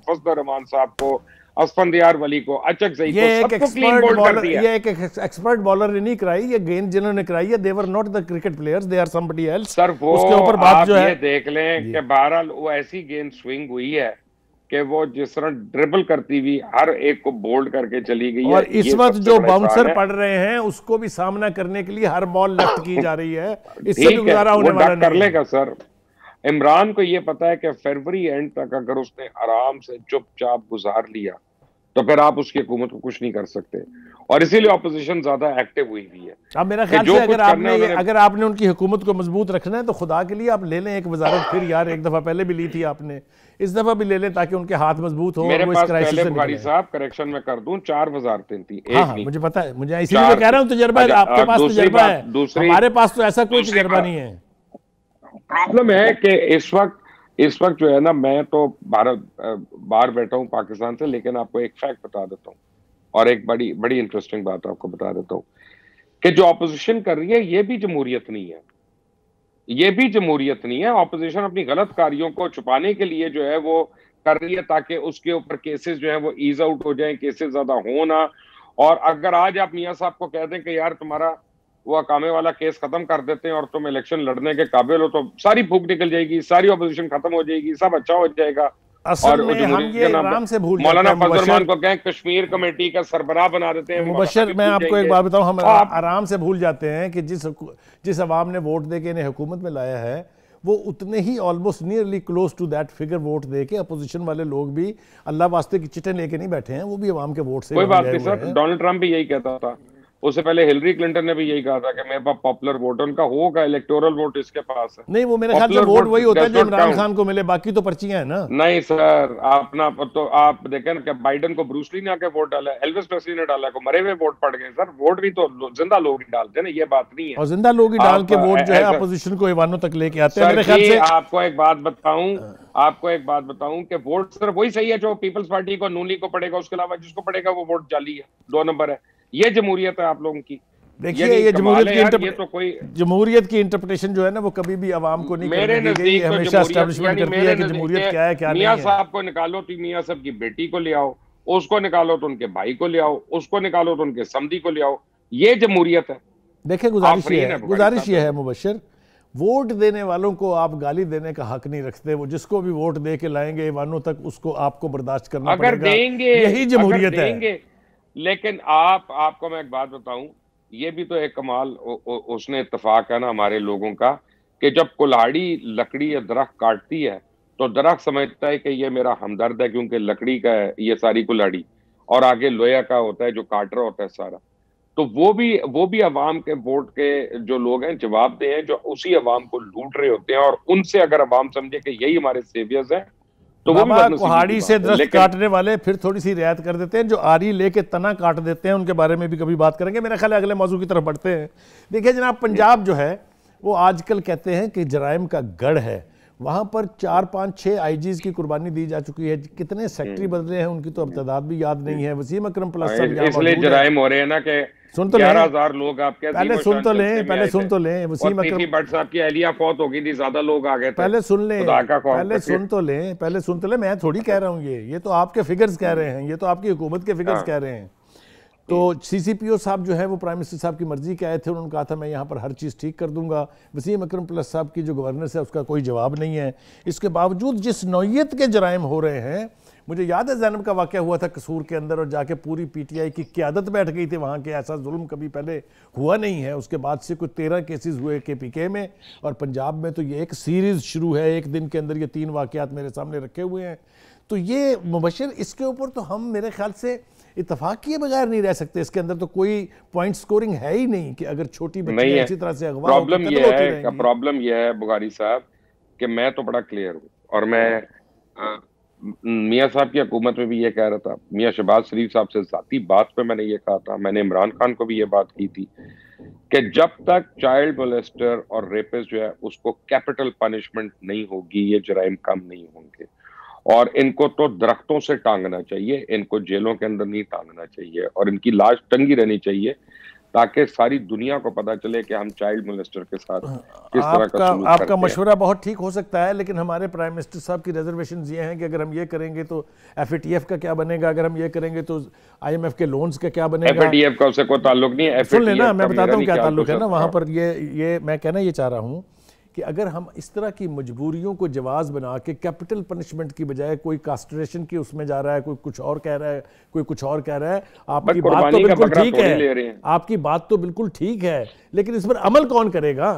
फजल रहमान साहब को असफंदियार वली को अचक सही ये एक एक्सपर्ट क्लीन बोल्ड ये एक एक्सपर्ट बॉलर ने नहीं कराई ये गेंद जिन्होंने कराई है they're not the cricket players they are somebody else sir वो उसके ऊपर बात जो है देख लें कि बहरहाल वो ऐसी गेंद स्विंग हुई है कि वो जिस तरह ड्रिबल करती हुई हर एक को बोल्ड करके चली गई और है, इस वक्त जो बाउंसर पड़ रहे हैं उसको भी सामना करने के लिए हर बॉल लेफ्ट की जा रही है इससे भी गुजारा होने वाला नहीं कर लेगा सर इमरान को ये पता है कि फरवरी एंड तक अगर उसने आराम से चुपचाप गुजार लिया तो फिर आप उसकी हुकूमत को कुछ नहीं कर सकते और इसीलिए अपोजिशन ज्यादा एक्टिव हुई भी है अब मेरा ख्याल से अगर आपने अगर आपने उनकी हुकूमत को मजबूत रखना है तो खुदा के लिए आप ले लें एक वजारत फिर यार एक दफा पहले भी ली थी आपने इस दफा भी ले लें ताकि उनके हाथ मजबूत हो मेरे पास पहले बुखारी साहब करेक्शन में कर दूं चार वजारतें थी एक हाँ, हाँ मुझे पता है मुझे इसीलिए कह रहा हूँ तजर्बा है अच्छा, आपके पास तजर्बा है हमारे पास तो ऐसा कोई तजर्बा नहीं है प्रॉब्लम मतलब है कि इस वक्त इस वक्त जो है ना मैं तो भारत बाहर बैठा हूँ पाकिस्तान से लेकिन आपको एक फैक्ट बता देता हूँ और एक बड़ी बड़ी इंटरेस्टिंग बात आपको बता देता हूँ कि जो ऑपोजिशन कर रही है ये भी जमहूरियत नहीं है ये भी जमहूरियत नहीं है ऑपोजिशन अपनी गलत कार्यों को छुपाने के लिए जो है वो कर रही है ताकि उसके ऊपर केसेस जो है वो ईज आउट हो जाए केसेस ज्यादा हो ना और अगर आज आप मियाँ साहब को कह दें कि यार तुम्हारा वो अकामे वाला केस खत्म कर देते हैं और तुम इलेक्शन लड़ने के काबिल हो तो सारी भूख निकल जाएगी सारी अपोजिशन खत्म हो जाएगी सब अच्छा हो जाएगा और हम ये से भूल मौलाना को कहें कश्मीर कमेटी का सरबराह बना देते हैं मुबशर मैं आपको एक बात बताऊं हम तो आराम से भूल जाते हैं कि जिस जिस अवाम ने वोट दे के इन्हें हुकूमत में लाया है वो उतने ही almost nearly close to that figure vote दे के अपोजिशन वाले लोग भी अल्लाह वास्ते की चिटें लेके नहीं बैठे हैं वो भी अवाम के वोट से कोई बात नहीं सर डोनाल्ड ट्रंप भी यही कहता था उससे पहले हिलरी क्लिंटन ने भी यही कहा था कि मेरे पास पॉपुलर वोट उनका होगा इलेक्टोरल वोट इसके पास है नहीं वो मेरे ख्याल से वोट वही होता है जो इमरान खान को मिले बाकी तो पर्चियां हैं ना नहीं सर आप ना तो आप देखें कि बाइडन को ब्रूसली ने आके वोट डाला एल्विस प्रेसली ने डाला को मरे हुए वोट पड़ गए सर वोट भी तो जिंदा लोग ही डालते ना ये बात नहीं है और जिंदा लोग ही डाल के वोट जो है अपोजिशन को ईवानों तक लेके आते हैं मेरे ख्याल से आपको एक बात बताऊं आपको एक बात बताऊं कि वोट सिर्फ वही सही है जो पीपल्स पार्टी को नूनी को पड़ेगा उसके अलावा जिसको पड़ेगा वो वोट जाली है दो नंबर है ये जमहूरियत है आप लोगों की देखिए ये, जमहूरियत की इंटर... तो कोई जमहूरियत की इंटरप्रिटेशन जो है ना वो कभी भी आवाम को नहीं मेरे नजदीक तो हमेशा एस्टेब्लिशमेंट करती है कि जमहूरियत क्या है क्या मियाँ साहब को निकालो तो मियाँ साहब की बेटी को ले आओ उसको निकालो तो उनके भाई को ले आओ उसको निकालो तो उनके समधी को ले आओ ये जमहूरियत है देखिए गुजारिश ये है गुजारिश ये है मुबशर वोट देने वालों को आप गाली देने का हक नहीं रखते वो जिसको भी वोट दे के लाएंगे वानों तक उसको आपको बर्दाश्त करना अगर देंगे यही जमहूरियत है लेकिन आप आपको मैं एक बात बताऊं ये भी तो एक कमाल उ, उ, उसने इतफाक है ना हमारे लोगों का कि जब कुल्हाड़ी लकड़ी या दरख्त काटती है तो दरख्त समझता है कि ये मेरा हमदर्द है क्योंकि लकड़ी का है ये सारी कुल्हाड़ी और आगे लोया का होता है जो काट रहा होता है सारा तो वो भी वो भी अवाम के वोट के जो लोग हैं जवाब दे हैं जो उसी अवाम को लूट रहे होते हैं और उनसे अगर अवाम समझे कि यही हमारे सेवियर्स हैं तो वो भी कुहाड़ी से दरख्त काटने वाले फिर थोड़ी सी रियायत कर देते हैं जो आरी लेके तना काट देते हैं उनके बारे में भी कभी बात करेंगे मेरा ख्याल अगले मौजू की तरफ बढ़ते हैं देखिए जनाब पंजाब जो है वो आजकल कहते हैं कि जराइम का गढ़ है वहाँ पर चार पाँच छः आईजीज की कुर्बानी दी जा चुकी है कितने सेक्टरी हम्म। बदले हैं उनकी तो अब तादाद भी याद नहीं है वसीम अक्रम प्लस हाँ, इसलिए जराइम हो रहे हैं ना कि सुन तो ग्यारह हजार लोग आप कैसे पहले सुन तो लें पहले सुन तो लें वसीम अकरम भट्ट साहब की अहलिया फौत हो गई थी ज्यादा लोग आ गए थे पहले सुन लें पहले सुन तो लें पहले सुन तो लें मैं थोड़ी कह रहा हूँ ये ये तो आपके फिगर्स कह रहे हैं ये तो आपकी हुकूमत के फिगर्स हाँ। कह रहे हैं तो सीसीपीओ हम्म। साहब जो है वो प्राइम मिनिस्टर साहब की मर्जी के आए थे उन्होंने कहा था मैं यहाँ पर हर चीज़ ठीक कर दूंगा वसीम अकरम प्लस साहब की जो गवर्नेंस है उसका कोई जवाब नहीं है इसके बावजूद जिस नौीयत के जराइम हो रहे हैं मुझे याद है जैनब का वाक़ हुआ था कसूर के अंदर और जाके पूरी पीटीआई की क्यादत बैठ गई थी वहाँ के ऐसा जुल्म कभी पहले हुआ नहीं है उसके बाद से कुछ तेरह केसेस हुए के पी के में और पंजाब में तो ये एक सीरीज़ शुरू है एक दिन के अंदर ये तीन वाक़ात मेरे सामने रखे हुए हैं तो ये मुबशर इसके ऊपर तो हम मेरे ख्याल से इतफाक के बगैर नहीं रह सकते इसके अंदर तो कोई पॉइंट स्कोरिंग है ही नहीं कि अगर छोटी बच्ची इसी तरह से अगवा प्रॉब्लम ये है प्रॉब्लम ये है बुगारी साहब कि मैं तो बड़ा क्लियर हूँ और मैं हाँ। हाँ, मियाँ साहब की हुकूमत में भी ये कह रहा था मियाँ शहबाज शरीफ साहब से जाती बात पे मैंने ये कहा था मैंने इमरान खान को भी ये बात की थी कि जब तक चाइल्ड मोलेस्टर और रेपिस जो है उसको कैपिटल पनिशमेंट नहीं होगी ये जराइम कम नहीं होंगे और इनको तो दरख्तों से टांगना चाहिए इनको जेलों के अंदर नहीं टांगना चाहिए और इनकी लाश टंगी रहनी चाहिए ताकि सारी दुनिया को पता चले कि हम चाइल्ड मिनिस्टर के साथ हाँ, किस तरह का आपका मशवरा बहुत ठीक हो सकता है लेकिन हमारे प्राइम मिनिस्टर साहब की रिजर्वेशन ये हैं कि अगर हम ये करेंगे तो एफ का क्या बनेगा अगर हम ये करेंगे तो आई के लोन्स का क्या बनेगा एफ का उससे कोई ताल्लुक नहीं है सुन लेना मैं बताता हूँ क्या ताल्लुक है ना वहाँ हाँ। पर ये ये मैं कहना ये चाह रहा हूँ कि अगर हम इस तरह की मजबूरियों को जवाज बना के कैपिटल पनिशमेंट की बजाय कोई कास्ट्रेशन की उसमें जा रहा है कोई कुछ और कह रहा है कोई कुछ और कह रहा है आपकी बात तो बिल्कुल ठीक है आपकी बात तो बिल्कुल ठीक है लेकिन इस पर अमल कौन करेगा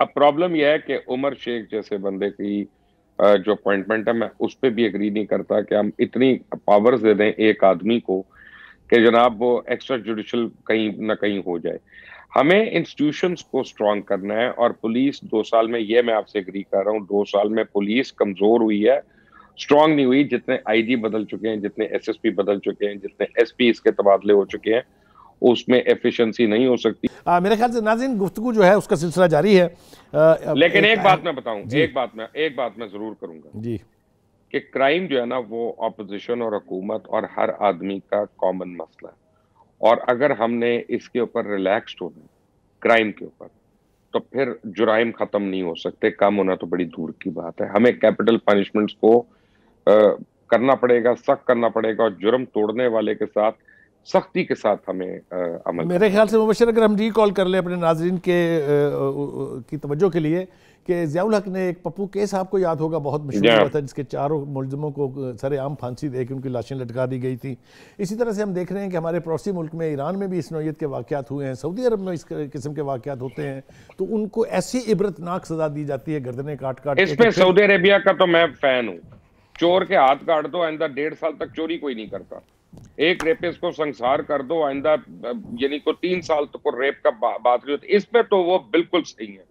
अब प्रॉब्लम यह है कि उमर शेख जैसे बंदे की जो अपॉइंटमेंट है मैं उस पर भी एग्री नहीं करता कि हम इतनी पावर्स दे दें एक आदमी को कि जनाब वो एक्स्ट्रा जुडिशल कहीं ना कहीं हो जाए हमें इंस्टीट्यूशंस को स्ट्रांग करना है और पुलिस दो साल में ये मैं आपसे एग्री कर रहा हूँ दो साल में पुलिस कमजोर हुई है स्ट्रांग नहीं हुई जितने आईजी बदल चुके हैं जितने एसएसपी बदल चुके हैं जितने एसपी इसके तबादले हो चुके हैं उसमें एफिशिएंसी नहीं हो सकती आ, मेरे ख्याल से नाजिन गुफ्तु जो है उसका सिलसिला जारी है आ, लेकिन एक, एक बात मैं बताऊँ एक बात मैं एक बात मैं जरूर करूंगा जी कि क्राइम जो है ना वो अपोजिशन और हुकूमत और हर आदमी का कॉमन मसला है और अगर हमने इसके ऊपर रिलैक्स्ड होना क्राइम के ऊपर तो फिर जुराइम खत्म नहीं हो सकते कम होना तो बड़ी दूर की बात है हमें कैपिटल पनिशमेंट्स को आ, करना पड़ेगा सख्त करना पड़ेगा और जुर्म तोड़ने वाले के साथ सख्ती के साथ हमें आ, अमल मेरे ख्याल से मुबशर अगर हम री कॉल कर लें अपने नाजरन के आ, की तवज्जो के लिए कि जयाउल हक ने एक पप्पू केस आपको याद होगा बहुत मशहूर हुआ था जिसके चारों मुलजमों को सरे आम फांसी दे के उनकी लाशें लटका दी गई थी इसी तरह से हम देख रहे हैं कि हमारे पड़ोसी मुल्क में ईरान में भी इस नोयत के वाकत हुए हैं सऊदी अरब में इस किस्म के वाक़ात होते हैं तो उनको ऐसी इबरतनाक सजा दी जाती है गर्दने काट काट इस पर तो सऊदी अरेबिया का तो मैं फैन हूँ चोर के हाथ काट दो आइंदा डेढ़ साल तक चोरी कोई नहीं करता एक रेपिस को संसार कर दो आइंदा यानी को तीन साल तक तो रेप का बात नहीं होती इस तो वो बिल्कुल सही है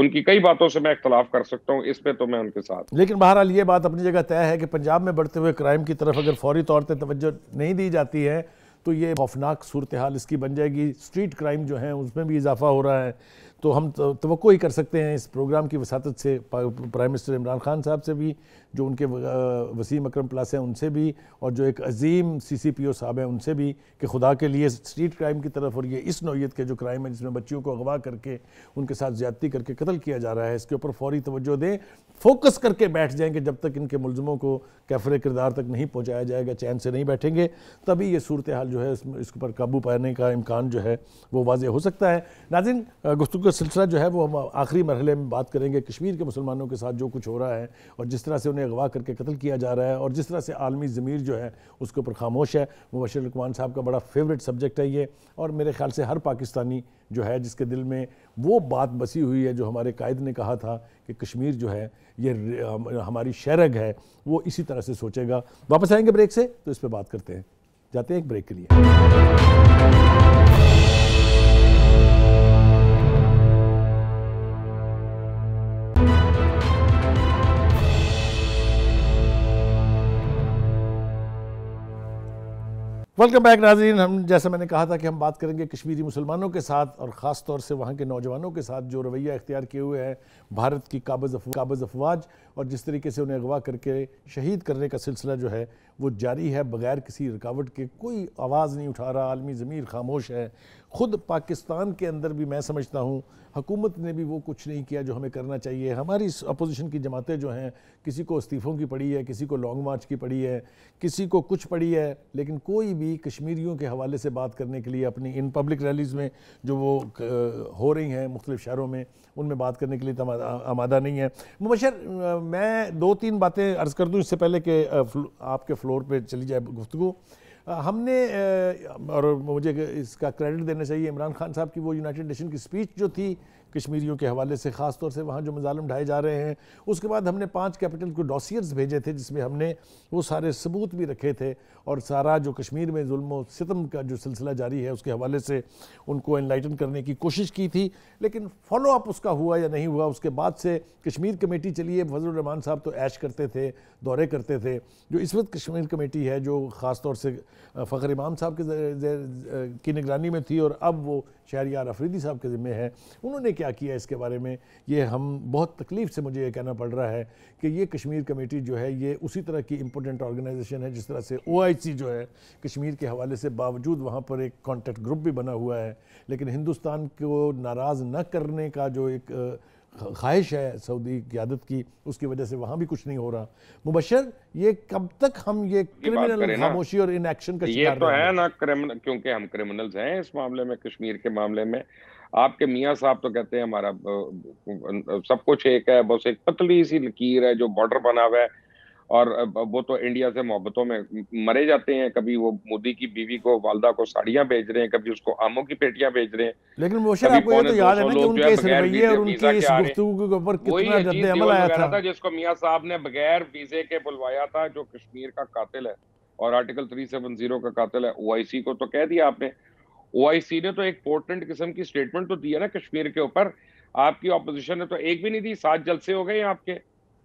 उनकी कई बातों से मैं इख्तलाफ कर सकता हूँ इस पर तो मैं उनके साथ लेकिन बहरहाल ये बात अपनी जगह तय है कि पंजाब में बढ़ते हुए क्राइम की तरफ अगर फौरी तौर पर तोज्जो नहीं दी जाती है तो ये खौफनाक सूरत हाल इसकी बन जाएगी स्ट्रीट क्राइम जो है उसमें भी इजाफा हो रहा है तो हम तो ही कर सकते हैं इस प्रोग्राम की वसात से प्राइम मिनिस्टर इमरान खान साहब से भी जो उनके वसीम अकरम प्लास हैं उनसे भी और जो एक अजीम सी सी पी ओ साहब हैं उनसे भी कि खुदा के लिए स्ट्रीट क्राइम की तरफ और ये इस नौीयत के जो क्राइम है जिसमें बच्चियों को अगवा करके उनके साथ ज्यादती करके कत्ल किया जा रहा है इसके ऊपर फौरी तोज्जो दें फोकस करके बैठ कि जब तक इनके मुलजमों को कैफरे किरदार तक नहीं पहुँचाया जाएगा चैन से नहीं बैठेंगे तभी ये सूरत हाल जो है इसके ऊपर काबू पाने का इम्कान जो है वो वाज हो सकता है नाजिन गुफ्तु सिलसिला जो है वो हम आखिरी मरहले में बात करेंगे कश्मीर के मुसलमानों के साथ जो कुछ हो रहा है और जिस तरह से उन्हें अगवा करके कत्ल किया जा रहा है और जिस तरह से आलमी ज़मीर जो है उसके ऊपर खामोश है मुबशर रकमान साहब का बड़ा फेवरेट सब्जेक्ट है ये और मेरे ख्याल से हर पाकिस्तानी जो है जिसके दिल में वो बात बसी हुई है जो हमारे कायद ने कहा था कि कश्मीर जो है ये हमारी शहरग है वो इसी तरह से सोचेगा वापस आएंगे ब्रेक से तो इस पर बात करते हैं जाते हैं एक ब्रेक के लिए वेलकम बैक नाजीन हम जैसा मैंने कहा था कि हम बात करेंगे कश्मीरी मुसलमानों के साथ और ख़ास तौर से वहाँ के नौजवानों के साथ जो रवैया इख्तियार किए हुए हैं भारत की काबज़ काबज़ अफवाज और जिस तरीके से उन्हें अगवा करके शहीद करने का सिलसिला जो है वो जारी है बगैर किसी रुकावट के कोई आवाज़ नहीं उठा रहा आलमी ज़मीर खामोश है ख़ुद पाकिस्तान के अंदर भी मैं समझता हूँ हुकूमत ने भी वो कुछ नहीं किया जो हमें करना चाहिए हमारी अपोजिशन की जमातें जो हैं किसी को इस्तीफ़ों की पड़ी है किसी को लॉन्ग मार्च की पड़ी है किसी को कुछ पड़ी है लेकिन कोई भी भी कश्मीरियों के हवाले से बात करने के लिए अपनी इन पब्लिक रैलीज़ में जो वो हो रही हैं मुख्तु शहरों में उनमें बात करने के लिए तो आमादा नहीं है मुबशर मैं दो तीन बातें अर्ज़ कर दूँ इससे पहले कि आपके फ्लोर पर चली जाए गुफ्तु हमने और मुझे इसका क्रेडिट देना चाहिए इमरान खान साहब की वो यूनाइटेड नेशन की स्पीच जो थी कश्मीरियों के हवाले से ख़ास तौर से वहाँ जो मजालम ढाए जा रहे हैं उसके बाद हमने पाँच कैपिटल को डॉसियर्स भेजे थे जिसमें हमने वो सारे सबूत भी रखे थे और सारा जो कश्मीर में जुल्म सितम का जो सिलसिला जारी है उसके हवाले से उनको इनलाइटन करने की कोशिश की थी लेकिन फॉलोअप उसका हुआ या नहीं हुआ उसके बाद से कश्मीर कमेटी चलिए फजलरहमान साहब तो ऐश करते थे दौरे करते थे जो इस वक्त कश्मीर कमेटी है जो ख़ास तौर से फ़खर इमाम साहब के की निगरानी में थी और अब वो शहरियार अफरीदी साहब के ज़िम्मे है उन्होंने क्या किया इसके बारे में ये हम बहुत तकलीफ़ से मुझे ये कहना पड़ रहा है कि ये कश्मीर कमेटी जो है ये उसी तरह की इंपॉर्टेंट ऑर्गेनाइजेशन है जिस तरह से ओ जो है कश्मीर के हवाले से बावजूद वहाँ पर एक कॉन्टेक्ट ग्रुप भी बना हुआ है लेकिन हिंदुस्तान को नाराज़ न करने का जो एक ख्वाहिश है सऊदी क्यादत की उसकी वजह से वहां भी कुछ नहीं हो रहा मुबशर ये कब तक हम ये क्रिमिनल खामोशी और एक्शन का ये तो है ना क्रिमिनल क्योंकि हम क्रिमिनल्स हैं इस मामले में कश्मीर के मामले में आपके मियाँ साहब तो कहते हैं हमारा सब कुछ एक है बस एक पतली सी लकीर है जो बॉर्डर बना हुआ है और वो तो इंडिया से मोहब्बतों में मरे जाते हैं कभी वो मोदी की बीवी को वालदा को साड़ियां भेज रहे हैं कभी उसको आमों की पेटियां भेज रहे हैं लेकिन आपको ये तो याद है ना कि उनके इस रवैये और उनकी इस गुफ्तगू के ऊपर कितना रद्द अमल आया था।, था जिसको मियां साहब ने बगैर वीजे के बुलवाया था जो कश्मीर का कातिल है और आर्टिकल जीरो का कातिल है सी को तो कह दिया आपने सी ने तो एक इंपोर्टेंट किस्म की स्टेटमेंट तो दी ना कश्मीर के ऊपर आपकी ऑपोजिशन ने तो एक भी नहीं दी सात जलसे हो गए आपके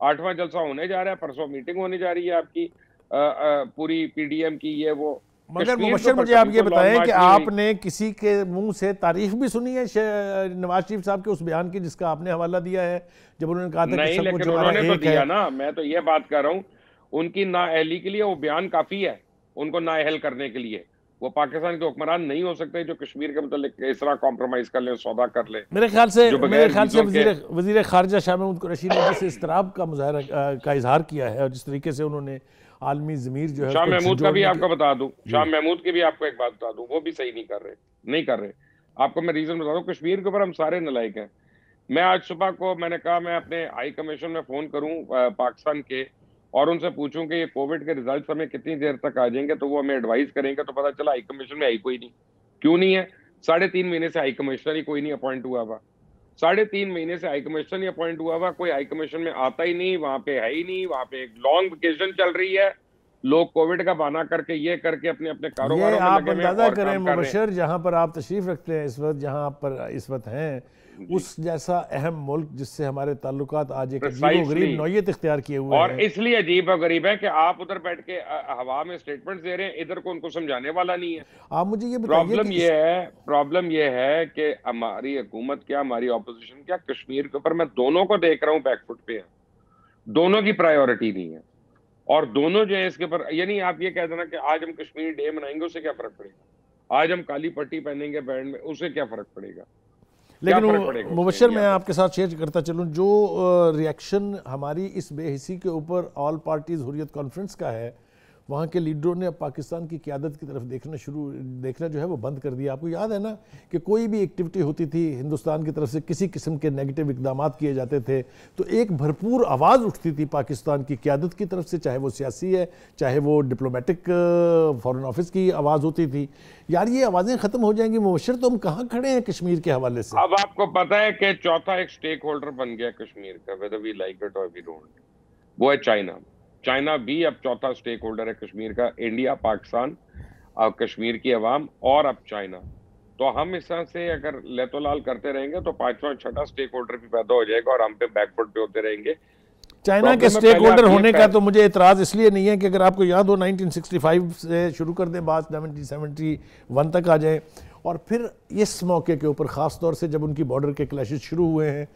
आठवां जलसा होने जा रहा है परसों मीटिंग होने जा रही है आपकी आ, आ, पूरी पीडीएम की ये वो मगर मुबशर तो मुझे आप ये बताएं कि आपने किसी के मुंह से तारीफ भी सुनी है नवाज शरीफ साहब के उस बयान की जिसका आपने हवाला दिया है जब उन्होंने कहा था नहीं, कि लेकिन उन्होंने तो दिया ना मैं तो ये बात कर रहा हूँ उनकी नाअहली के लिए वो बयान काफी है उनको नाअहल करने के लिए वो पाकिस्तान के हुक्मरान नहीं हो सकते जो कश्मीर के मतलब इस तरह कॉम्प्रोमाइज कर ले सौदा कर ले मेरे ख्याल से मेरे ख्याल से वजीर वजीर खारजा शाह महमूद कुरैशी ने जिस इसतराब का मुजाहरा का इजहार किया है और जिस तरीके से उन्होंने आलमी जमीर जो है शाह महमूद का भी आपको बता दूं शाह महमूद की भी आपको एक बात बता दूं वो भी सही नहीं कर रहे नहीं कर रहे आपको मैं रीजन बता दूं कश्मीर के ऊपर हम सारे नलायक हैं मैं आज सुबह को मैंने कहा मैं अपने हाई कमीशन में फोन करूं पाकिस्तान के और उनसे पूछूं कि ये कोविड के रिजल्ट हमें कितनी देर तक आ जाएंगे तो वो हमें एडवाइस करेंगे तो पता चला हाई कमीशन में आई कोई नहीं क्यों नहीं है साढ़े तीन महीने से हाई कमिश्नर ही कोई नहीं अपॉइंट हुआ हुआ साढ़े तीन महीने से हाई कमीशन ही अपॉइंट हुआ हुआ कोई हाई कमीशन में आता ही नहीं वहां पे है ही नहीं वहां पे एक लॉन्ग वेकेशन चल रही है लोग कोविड का बहाना करके ये करके अपने अपने कारोबार आप अंदाजा करें मुबशर जहाँ पर आप तशरीफ रखते हैं इस वक्त जहाँ पर इस वक्त हैं उस जैसा अहम मुल्क जिससे हमारे ताल्लुक आज एक गरीब नौीयत इख्तियार किए हुए और इसलिए अजीब और गरीब है कि आप उधर बैठ के हवा में स्टेटमेंट दे रहे हैं इधर को उनको समझाने वाला नहीं है आप मुझे ये प्रॉब्लम ये है प्रॉब्लम ये है कि हमारी हुकूमत क्या हमारी अपोजिशन क्या कश्मीर के ऊपर मैं दोनों को देख रहा हूँ बैकफुट पे दोनों की प्रायोरिटी नहीं है और दोनों जो है इसके ऊपर यानी आप ये कह देना कि आज हम कश्मीर डे मनाएंगे उससे क्या फर्क पड़ेगा आज हम काली पट्टी पहनेंगे बैंड में उससे क्या फर्क पड़ेगा लेकिन मुबशर मैं आपके साथ शेयर करता चलूँ जो रिएक्शन हमारी इस बेहसी के ऊपर ऑल पार्टीज हुरियत कॉन्फ्रेंस का है वहाँ के लीडरों ने अब पाकिस्तान की क्यादत की तरफ देखना शुरू देखना जो है वो बंद कर दिया आपको याद है ना कि कोई भी एक्टिविटी होती थी हिंदुस्तान की तरफ से किसी किस्म के नेगेटिव इकदाम किए जाते थे तो एक भरपूर आवाज़ उठती थी पाकिस्तान की क्यादत की तरफ से चाहे वो सियासी है चाहे वो डिप्लोमेटिक फॉरन ऑफिस की आवाज़ होती थी यार ये आवाज़ें ख़त्म हो जाएंगी मुबशर तो हम कहाँ खड़े हैं कश्मीर के हवाले से अब आपको पता है कि चौथा एक स्टेक होल्डर बन गया कश्मीर का वेदर वी लाइक इट और वी डोंट वो है चाइना चाइना भी अब चौथा स्टेक होल्डर है कश्मीर का इंडिया पाकिस्तान अब कश्मीर की आवाम और अब चाइना तो हम इस तरह से अगर लेतोलाल करते रहेंगे तो पांचवा छठा स्टेक होल्डर भी पैदा हो जाएगा और हम पे बैकफुट पे होते रहेंगे चाइना के स्टेक होल्डर होने का तो मुझे इतराज़ इसलिए नहीं है कि अगर आपको याद हो 1965 से शुरू कर दें बात 1971 तक आ जाए और फिर इस मौके के ऊपर ख़ास तौर से जब उनकी बॉर्डर के क्लैश शुरू हुए हैं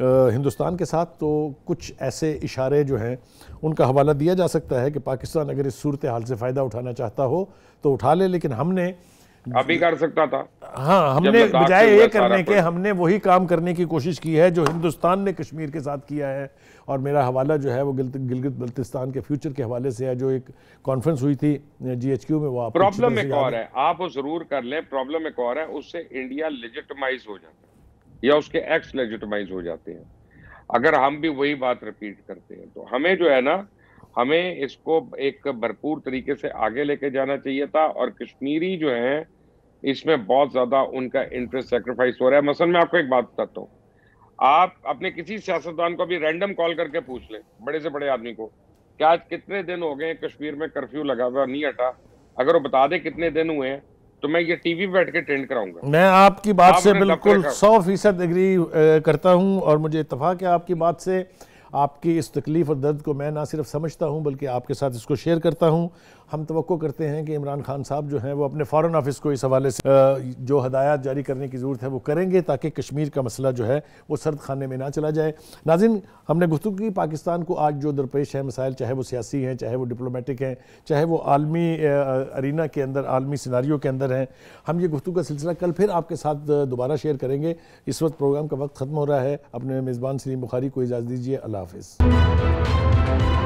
हिंदुस्तान के साथ तो कुछ ऐसे इशारे जो हैं उनका हवाला दिया जा सकता है कि पाकिस्तान अगर इस सूरत हाल से फ़ायदा उठाना चाहता हो तो उठा ले लेकिन हमने अभी कर सकता था हाँ हमने बजाय ये करने के हमने वही काम करने की कोशिश की है जो हिंदुस्तान ने कश्मीर के साथ किया है और मेरा हवाला जो है वो गिलगित बल्तिस्तान के फ्यूचर के हवाले से है जो एक कॉन्फ्रेंस हुई थी जीएचक्यू में वो प्रॉब्लम एक और है आप जरूर कर लें प्रॉब्लम एक और है उससे इंडिया लिजिटमाइज हो जाता है या उसके एक्ट्स लेजिटमाइज हो जाते हैं अगर हम भी वही बात रिपीट करते हैं तो हमें जो है ना हमें इसको एक भरपूर तरीके से आगे लेके जाना चाहिए था और कश्मीरी जो है इसमें बहुत ज़्यादा उनका इंटरेस्ट सेक्रीफाइस हो रहा है मसल मैं आपको एक बात बताता हूँ आप अपने किसी सियासतदान को भी रैंडम कॉल करके पूछ लें बड़े से बड़े आदमी को क्या आज कितने दिन हो गए कश्मीर में कर्फ्यू लगा हुआ नहीं हटा अगर वो बता दे कितने दिन हुए हैं तो मैं ये टीवी बैठ के ट्रेंड कराऊंगा मैं आपकी बात आप से बिल्कुल सौ फीसद एग्री करता हूँ और मुझे इतफाक है आपकी बात से आपकी इस तकलीफ़ और दर्द को मैं ना सिर्फ समझता हूँ बल्कि आपके साथ इसको शेयर करता हूँ हम तो करते हैं कि इमरान खान साहब जो हैं वो अपने फॉरेन ऑफिस को इस हवाले से जो हदायत जारी करने की ज़रूरत है वो करेंगे ताकि कश्मीर का मसला जो है वो सर्द खाने में ना चला जाए नाजिन हमने गुफ्तु की पाकिस्तान को आज जो दरपेश है मसाइल चाहे वो सियासी हैं चाहे वो डिप्लोमेटिक हैं चाहे वो आलमी अरना के अंदर आलमी सिनारियों के अंदर हैं हम ये गुफ्तु का सिलसिला कल फिर आपके साथ दोबारा शेयर करेंगे इस वक्त प्रोग्राम का वक्त ख़त्म हो रहा है अपने मेज़बान सलीम बुखारी को इजाज़त दीजिए अल्लाह हाफिज़